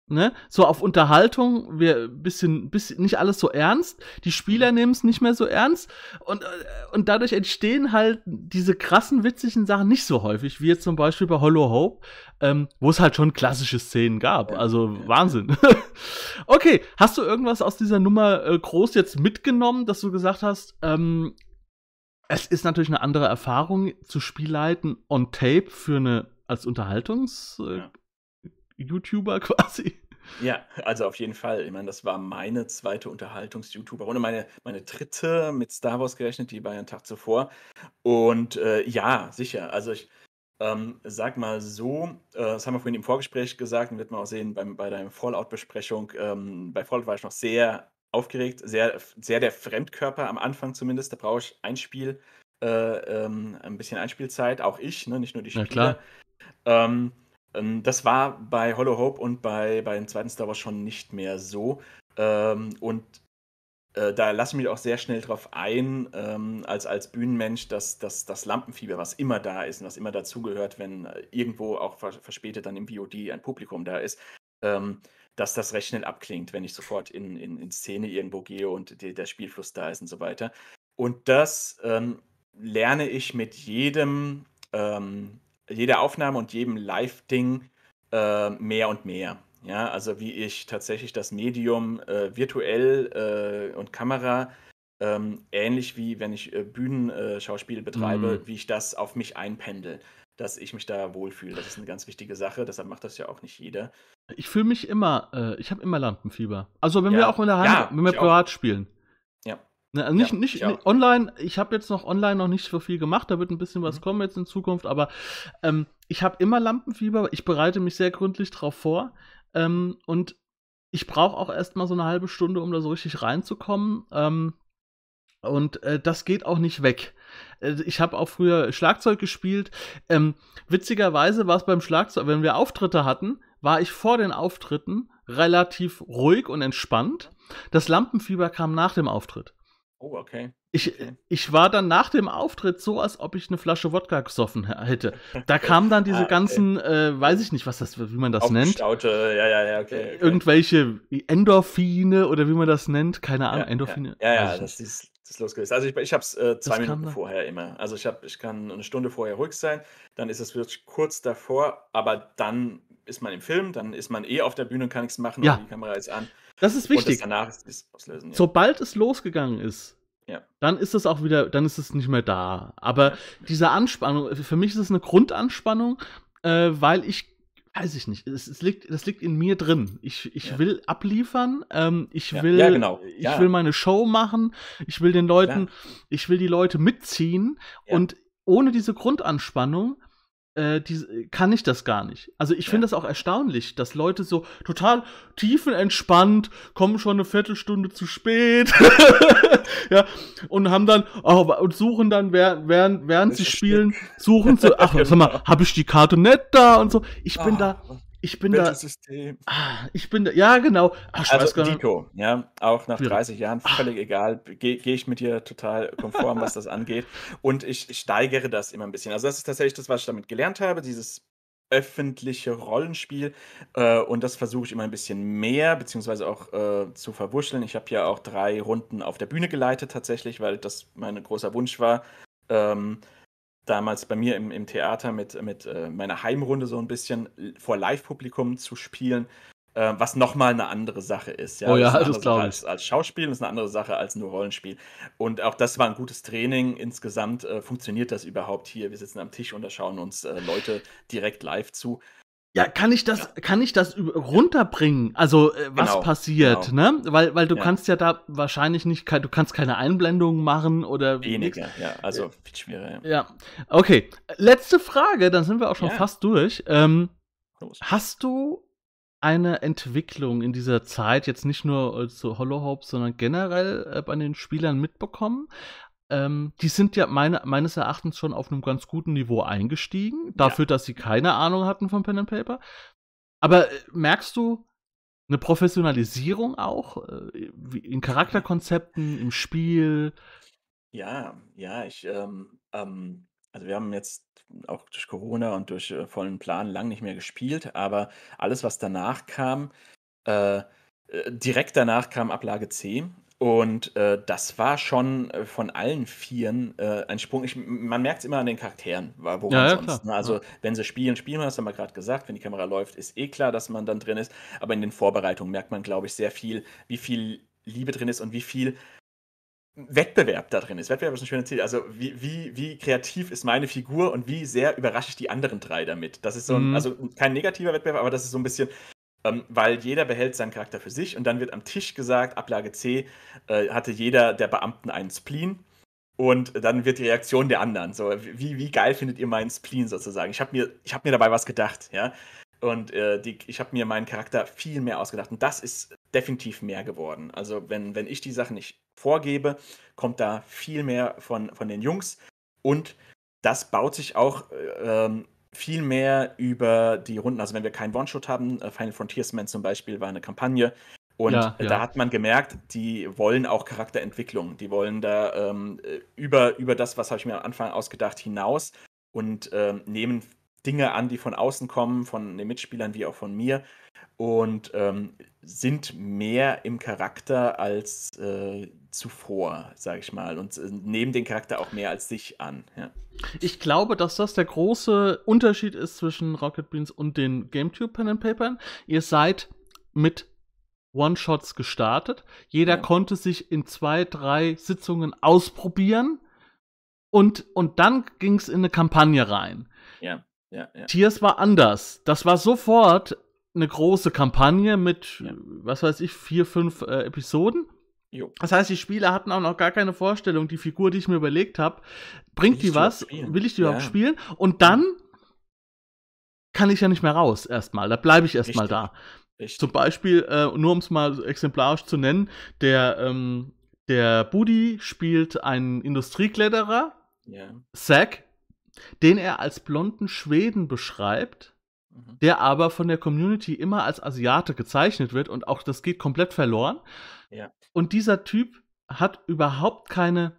ne, so auf Unterhaltung, wir bisschen, bisschen nicht alles so ernst, die Spieler mhm. nehmen es nicht mehr so ernst und, äh, und dadurch entstehen halt diese krassen, witzigen Sachen nicht so häufig, wie jetzt zum Beispiel bei Hollow Hope, ähm, wo es halt schon klassische Szenen gab. Also Wahnsinn. (laughs) okay, hast du irgendwas aus dieser Nummer äh, groß jetzt mitgenommen, dass du gesagt hast, ähm, es ist natürlich eine andere Erfahrung zu Spielleiten on Tape für eine als Unterhaltungs. Äh, ja YouTuber (laughs) quasi. Ja, also auf jeden Fall. Ich meine, das war meine zweite Unterhaltungs-YouTuber-Runde, meine, meine dritte mit Star Wars gerechnet, die war ja einen Tag zuvor. Und äh, ja, sicher. Also ich ähm, sag mal so, äh, das haben wir vorhin im Vorgespräch gesagt und wird man auch sehen beim, bei deinem Fallout-Besprechung. Ähm, bei Fallout war ich noch sehr aufgeregt, sehr, sehr der Fremdkörper am Anfang zumindest. Da brauche ich ein Spiel, äh, ähm, ein bisschen Einspielzeit, auch ich, ne? nicht nur die Spieler. Na klar. Ähm, ähm, das war bei Hollow Hope und bei, bei dem zweiten Star Wars schon nicht mehr so. Ähm, und äh, da lasse ich mich auch sehr schnell drauf ein, ähm, als, als Bühnenmensch, dass, dass das Lampenfieber, was immer da ist und was immer dazugehört, wenn äh, irgendwo auch verspätet dann im VOD ein Publikum da ist, dass das recht schnell abklingt, wenn ich sofort in, in, in Szene irgendwo gehe und die, der Spielfluss da ist und so weiter. Und das ähm, lerne ich mit jedem ähm, jeder Aufnahme und jedem Live-Ding äh, mehr und mehr. Ja, also wie ich tatsächlich das Medium äh, virtuell äh, und Kamera ähm, ähnlich wie wenn ich äh, Bühnenschauspiel äh, betreibe, mhm. wie ich das auf mich einpendel, dass ich mich da wohlfühle. Das ist eine ganz wichtige Sache, deshalb macht das ja auch nicht jeder. Ich fühle mich immer, äh, ich habe immer Lampenfieber. Also wenn ja. wir auch in der Hand, ja, wenn wir privat auch. spielen. Ne, also nicht, ja, nicht, ich online, ich habe jetzt noch online noch nicht so viel gemacht, da wird ein bisschen was mhm. kommen jetzt in Zukunft, aber ähm, ich habe immer Lampenfieber, ich bereite mich sehr gründlich drauf vor ähm, und ich brauche auch erstmal so eine halbe Stunde, um da so richtig reinzukommen. Ähm, und äh, das geht auch nicht weg. Also ich habe auch früher Schlagzeug gespielt. Ähm, witzigerweise war es beim Schlagzeug, wenn wir Auftritte hatten, war ich vor den Auftritten relativ ruhig und entspannt. Das Lampenfieber kam nach dem Auftritt. Oh, okay. Ich, okay. ich war dann nach dem Auftritt so, als ob ich eine Flasche Wodka gesoffen hätte. (laughs) Da kamen dann diese ah, okay. ganzen, äh, weiß ich nicht, was das, wie man das nennt. Ja, ja, ja, okay, äh, Irgendwelche Endorphine oder wie man das nennt, keine Ahnung, ja, Endorphine. Ja, ja, also, das ist, das ist losgelöst. Also ich, ich habe es äh, zwei Minuten vorher immer. Also ich, hab, ich kann eine Stunde vorher ruhig sein, dann ist es wirklich kurz davor, aber dann ist man im Film, dann ist man eh auf der Bühne und kann nichts machen, ja. die Kamera ist an. Das ist wichtig. Das ist auslösen, ja. Sobald es losgegangen ist, ja. dann ist es auch wieder, dann ist es nicht mehr da. Aber diese Anspannung, äh, für mich ist es eine Grundanspannung, äh, weil ich, weiß ich nicht, es, es, liegt, das liegt in mir drin. Ich, ich ja. will abliefern, ähm, ich will, genau. ich will meine Show machen, ich will den Leuten, ich will die Leute mitziehen und ohne diese Grundanspannung äh, die, äh, kann ich das gar nicht. Also ich finde ja. das auch erstaunlich, dass Leute so total tiefenentspannt kommen schon eine Viertelstunde zu spät. (laughs) ja, und haben dann oh, und suchen dann während während, während sie spielen, suchen so ach, (laughs) sag mal, genau. habe ich die Karte nicht da und so. Ich bin ah. da ich bin da. Ah, ich bin da. Ja, genau. Ach, also Nico, ja, auch nach 30 Jahren ah. völlig Ach. egal. Gehe geh ich mit dir total konform, was das (laughs) angeht. Und ich, ich steigere das immer ein bisschen. Also das ist tatsächlich das, was ich damit gelernt habe. Dieses öffentliche Rollenspiel äh, und das versuche ich immer ein bisschen mehr, beziehungsweise auch äh, zu verwurscheln. Ich habe ja auch drei Runden auf der Bühne geleitet tatsächlich, weil das mein großer Wunsch war. Ähm, damals bei mir im, im Theater mit, mit äh, meiner Heimrunde so ein bisschen vor Live-Publikum zu spielen, äh, was nochmal eine andere Sache ist. Ja? Oh ja, das, das glaube ich. Als, als Schauspiel ist eine andere Sache als nur Rollenspiel. Und auch das war ein gutes Training. Insgesamt äh, funktioniert das überhaupt hier. Wir sitzen am Tisch und da schauen uns äh, Leute direkt live zu. Ja, kann ich das, ja. kann ich das runterbringen? Also, äh, was genau, passiert, genau. ne? Weil, weil du ja. kannst ja da wahrscheinlich nicht, du kannst keine Einblendungen machen oder. Weniger, eh nix. ja, also äh, viel schwieriger. Ja. ja. Okay. Letzte Frage, dann sind wir auch schon fast durch. Ähm, hast du eine Entwicklung in dieser Zeit, jetzt nicht nur zu Hollow Hope, sondern generell äh, bei den Spielern mitbekommen? ähm, die sind ja meine, meines Erachtens schon auf einem ganz guten Niveau eingestiegen, dafür, ja. dass sie keine Ahnung hatten von Pen and Paper. Aber äh, merkst du eine Professionalisierung auch äh, in Charakterkonzepten, im Spiel? Ja, ja, ich, ähm, ähm, also wir haben jetzt auch durch Corona und durch äh, vollen Plan lang nicht mehr gespielt, aber alles, was danach kam, äh, äh direkt danach kam Ablage C und äh, das war schon äh, von allen Vieren äh, ein Sprung. Ich, man merkt es immer an den Charakteren, woran ja, ja, sonst. Ne? Also, ja. wenn sie spielen, spielen wir, das haben wir gerade gesagt. Wenn die Kamera läuft, ist eh klar, dass man dann drin ist. Aber in den Vorbereitungen merkt man, glaube ich, sehr viel, wie viel Liebe drin ist und wie viel Wettbewerb da drin ist. Wettbewerb ist ein schönes Ziel. Also, wie, wie, wie kreativ ist meine Figur und wie sehr überrasche ich die anderen drei damit? Das ist so ein, mhm. also kein negativer Wettbewerb, aber das ist so ein bisschen, ähm, weil jeder behält seinen Charakter für sich und dann wird am Tisch gesagt, Ablage C äh, hatte jeder der Beamten einen Spleen. Und dann wird die Reaktion der anderen so, wie, wie geil findet ihr meinen Spleen sozusagen? Ich habe mir, hab mir dabei was gedacht, ja. Und äh, die, ich habe mir meinen Charakter viel mehr ausgedacht. Und das ist definitiv mehr geworden. Also wenn, wenn ich die Sachen nicht vorgebe, kommt da viel mehr von, von den Jungs. Und das baut sich auch äh, ähm, viel mehr über die Runden, also wenn wir keinen One-Shot haben, äh, Final Frontiersman zum Beispiel war eine Kampagne, und ja, ja. da hat man gemerkt, die wollen auch Charakterentwicklung. Die wollen da ähm, äh, über, über das, was habe ich mir am Anfang ausgedacht, hinaus und ähm, nehmen Dinge an, die von außen kommen, von den Mitspielern wie auch von mir und ähm, sind mehr im Charakter als äh, zuvor, sage ich mal, und äh, nehmen den Charakter auch mehr als sich an. Ja. Ich glaube, dass das der große Unterschied ist zwischen Rocket Beans und den GameTube Pen and Papern. Ihr seid mit One-Shots gestartet. Jeder ja. konnte sich in zwei, drei Sitzungen ausprobieren und, und dann ging es in eine Kampagne rein. Ja ja, Tears war anders. Das war sofort eine große Kampagne mit, ja. was weiß ich, vier, fünf äh, Episoden. Jo. Das heißt, die Spieler hatten auch noch gar keine Vorstellung, die Figur, die ich mir überlegt habe, bringt die was? Will ich die überhaupt spielen? Und dann mhm. kann ich ja nicht mehr raus erstmal. Da bleibe ich erstmal da. Richtig. Zum Beispiel, äh, nur um es mal exemplarisch zu nennen, der, ähm, der Buddy spielt einen Industriekletterer, ja. Zack den er als blonden Schweden beschreibt, mhm. der aber von der Community immer als Asiate gezeichnet wird und auch das geht komplett verloren. Ja. Und dieser Typ hat überhaupt keine,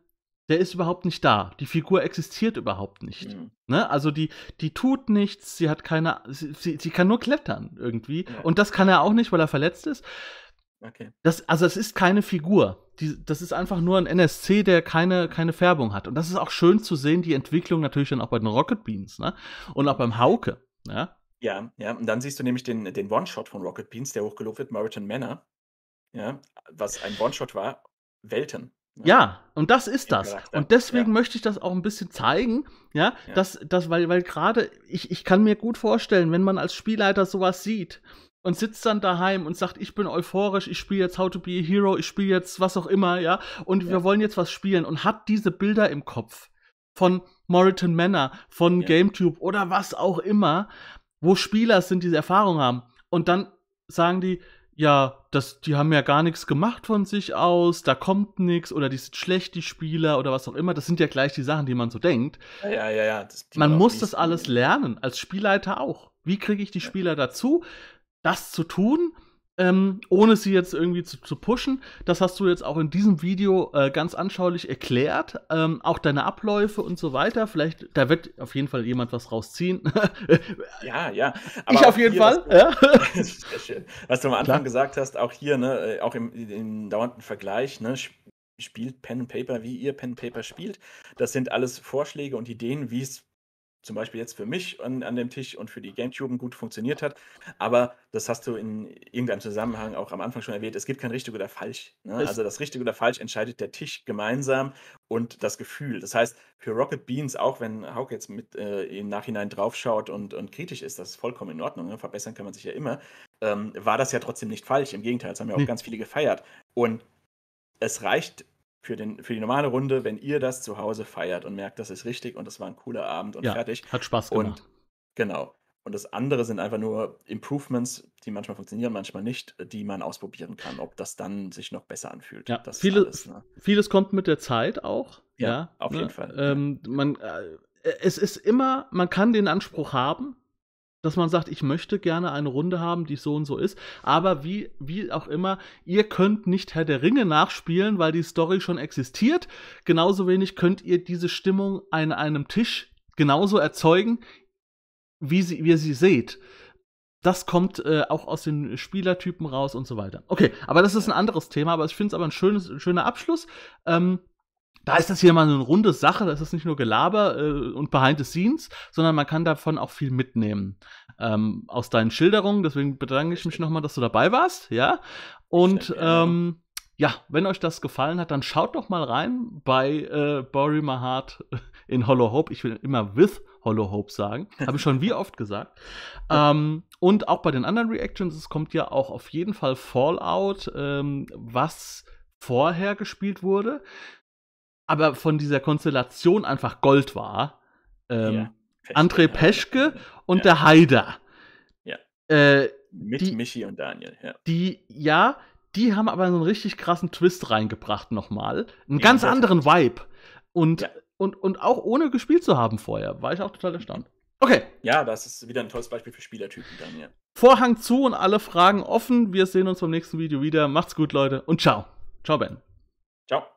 der ist überhaupt nicht da. Die Figur existiert überhaupt nicht. Mhm. Ne? Also die, die tut nichts, sie hat keine, sie, sie, sie kann nur klettern irgendwie. Ja. Und das kann er auch nicht, weil er verletzt ist. Okay. Das, also es ist keine Figur. Die, das ist einfach nur ein NSC, der keine, keine Färbung hat. Und das ist auch schön zu sehen, die Entwicklung natürlich dann auch bei den Rocket Beans, ne? Und auch beim Hauke. Ja, ne? ja. ja. Und dann siehst du nämlich den, den One-Shot von Rocket Beans, der hochgelobt wird, Meriton Manor. Ja, was ein One-Shot war, Welten. Ja. Ne? ja, und das ist das. Und deswegen ja. möchte ich das auch ein bisschen zeigen, ja, ja. Dass, dass, weil, weil gerade, ich, ich kann mir gut vorstellen, wenn man als Spielleiter sowas sieht, und sitzt dann daheim und sagt, ich bin euphorisch, ich spiele jetzt How to be a Hero, ich spiele jetzt was auch immer, ja, und ja. wir wollen jetzt was spielen und hat diese Bilder im Kopf von Moriton Manor, von ja. GameTube oder was auch immer, wo Spieler sind, die diese Erfahrung haben. Und dann sagen die, ja, das, die haben ja gar nichts gemacht von sich aus, da kommt nichts oder die sind schlecht, die Spieler oder was auch immer. Das sind ja gleich die Sachen, die man so denkt. Ja, ja, ja. Das, man muss das alles lernen, als Spielleiter auch. Wie kriege ich die Spieler dazu, das zu tun, ähm, ohne sie jetzt irgendwie zu, zu, pushen. Das hast du jetzt auch in diesem Video äh, ganz anschaulich erklärt. Ähm, auch deine Abläufe und so weiter. Vielleicht, da wird auf jeden Fall jemand was rausziehen. (laughs) ja, ja. Aber ich auf jeden Fall. Was du, ja. (laughs) schön, was du am Anfang Klar. gesagt hast, auch hier, ne, äh, auch im, im dauernden Vergleich, ne, spielt Pen and Paper, wie ihr Pen and Paper spielt. Das sind alles Vorschläge und Ideen, wie es zum Beispiel jetzt für mich an, an dem Tisch und für die Gamecube gut funktioniert hat. Aber das hast du in irgendeinem Zusammenhang auch am Anfang schon erwähnt, es gibt kein richtig oder falsch. Ne? Also das Richtige oder falsch entscheidet der Tisch gemeinsam und das Gefühl. Das heißt, für Rocket Beans, auch wenn Hauke jetzt mit äh, im Nachhinein draufschaut und, und kritisch ist, das ist vollkommen in Ordnung, ne? verbessern kann man sich ja immer, ähm, war das ja trotzdem nicht falsch. Im Gegenteil, es haben ja auch nee. ganz viele gefeiert. Und es reicht für, den, für die normale Runde, wenn ihr das zu Hause feiert und merkt, das ist richtig und das war ein cooler Abend und ja, fertig. Hat Spaß gemacht. Und, genau. Und das andere sind einfach nur Improvements, die manchmal funktionieren, manchmal nicht, die man ausprobieren kann, ob das dann sich noch besser anfühlt. Ja, viele, alles, ne? vieles kommt mit der Zeit auch. Ja, ja auf ne? jeden Fall. Ähm, man, äh, es ist immer, man kann den Anspruch haben, dass man sagt, ich möchte gerne eine Runde haben, die so und so ist. Aber wie, wie auch immer, ihr könnt nicht Herr der Ringe nachspielen, weil die Story schon existiert. Genauso wenig könnt ihr diese Stimmung an einem Tisch genauso erzeugen, wie, sie, wie ihr sie seht. Das kommt äh, auch aus den Spielertypen raus und so weiter. Okay, aber das ist ein anderes Thema, aber ich finde es aber ein schönes, ein schöner Abschluss. Ähm, da ist das hier mal eine runde Sache, das ist nicht nur Gelaber äh, und Behind the Scenes, sondern man kann davon auch viel mitnehmen. Ähm, aus deinen Schilderungen, deswegen bedanke ich mich nochmal, dass du dabei warst, ja. Und ähm, ja, wenn euch das gefallen hat, dann schaut doch mal rein bei äh, Bury My Heart in Hollow Hope. Ich will immer with Hollow Hope sagen. Habe ich schon wie oft gesagt. (laughs) Ähm, und auch bei den anderen Reactions, es kommt ja auch auf jeden Fall Fallout, ähm, was vorher gespielt wurde aber von dieser Konstellation einfach Gold war. Ähm, ja, Peschke, André Peschke und ja. der Haider. Ja. Äh, Mit die, Michi und Daniel, ja. Die, ja, die haben aber so einen richtig krassen Twist reingebracht nochmal. Einen ganz anderen Vibe. Und, und, und auch ohne gespielt zu haben vorher, war ich auch total erstaunt. Okay. Ja, das ist wieder ein tolles Beispiel für Spielertypen Daniel. Vorhang zu und alle Fragen offen. Wir sehen uns beim nächsten Video wieder. Macht's gut, Leute, und ciao. Ciao, Ben. Ciao.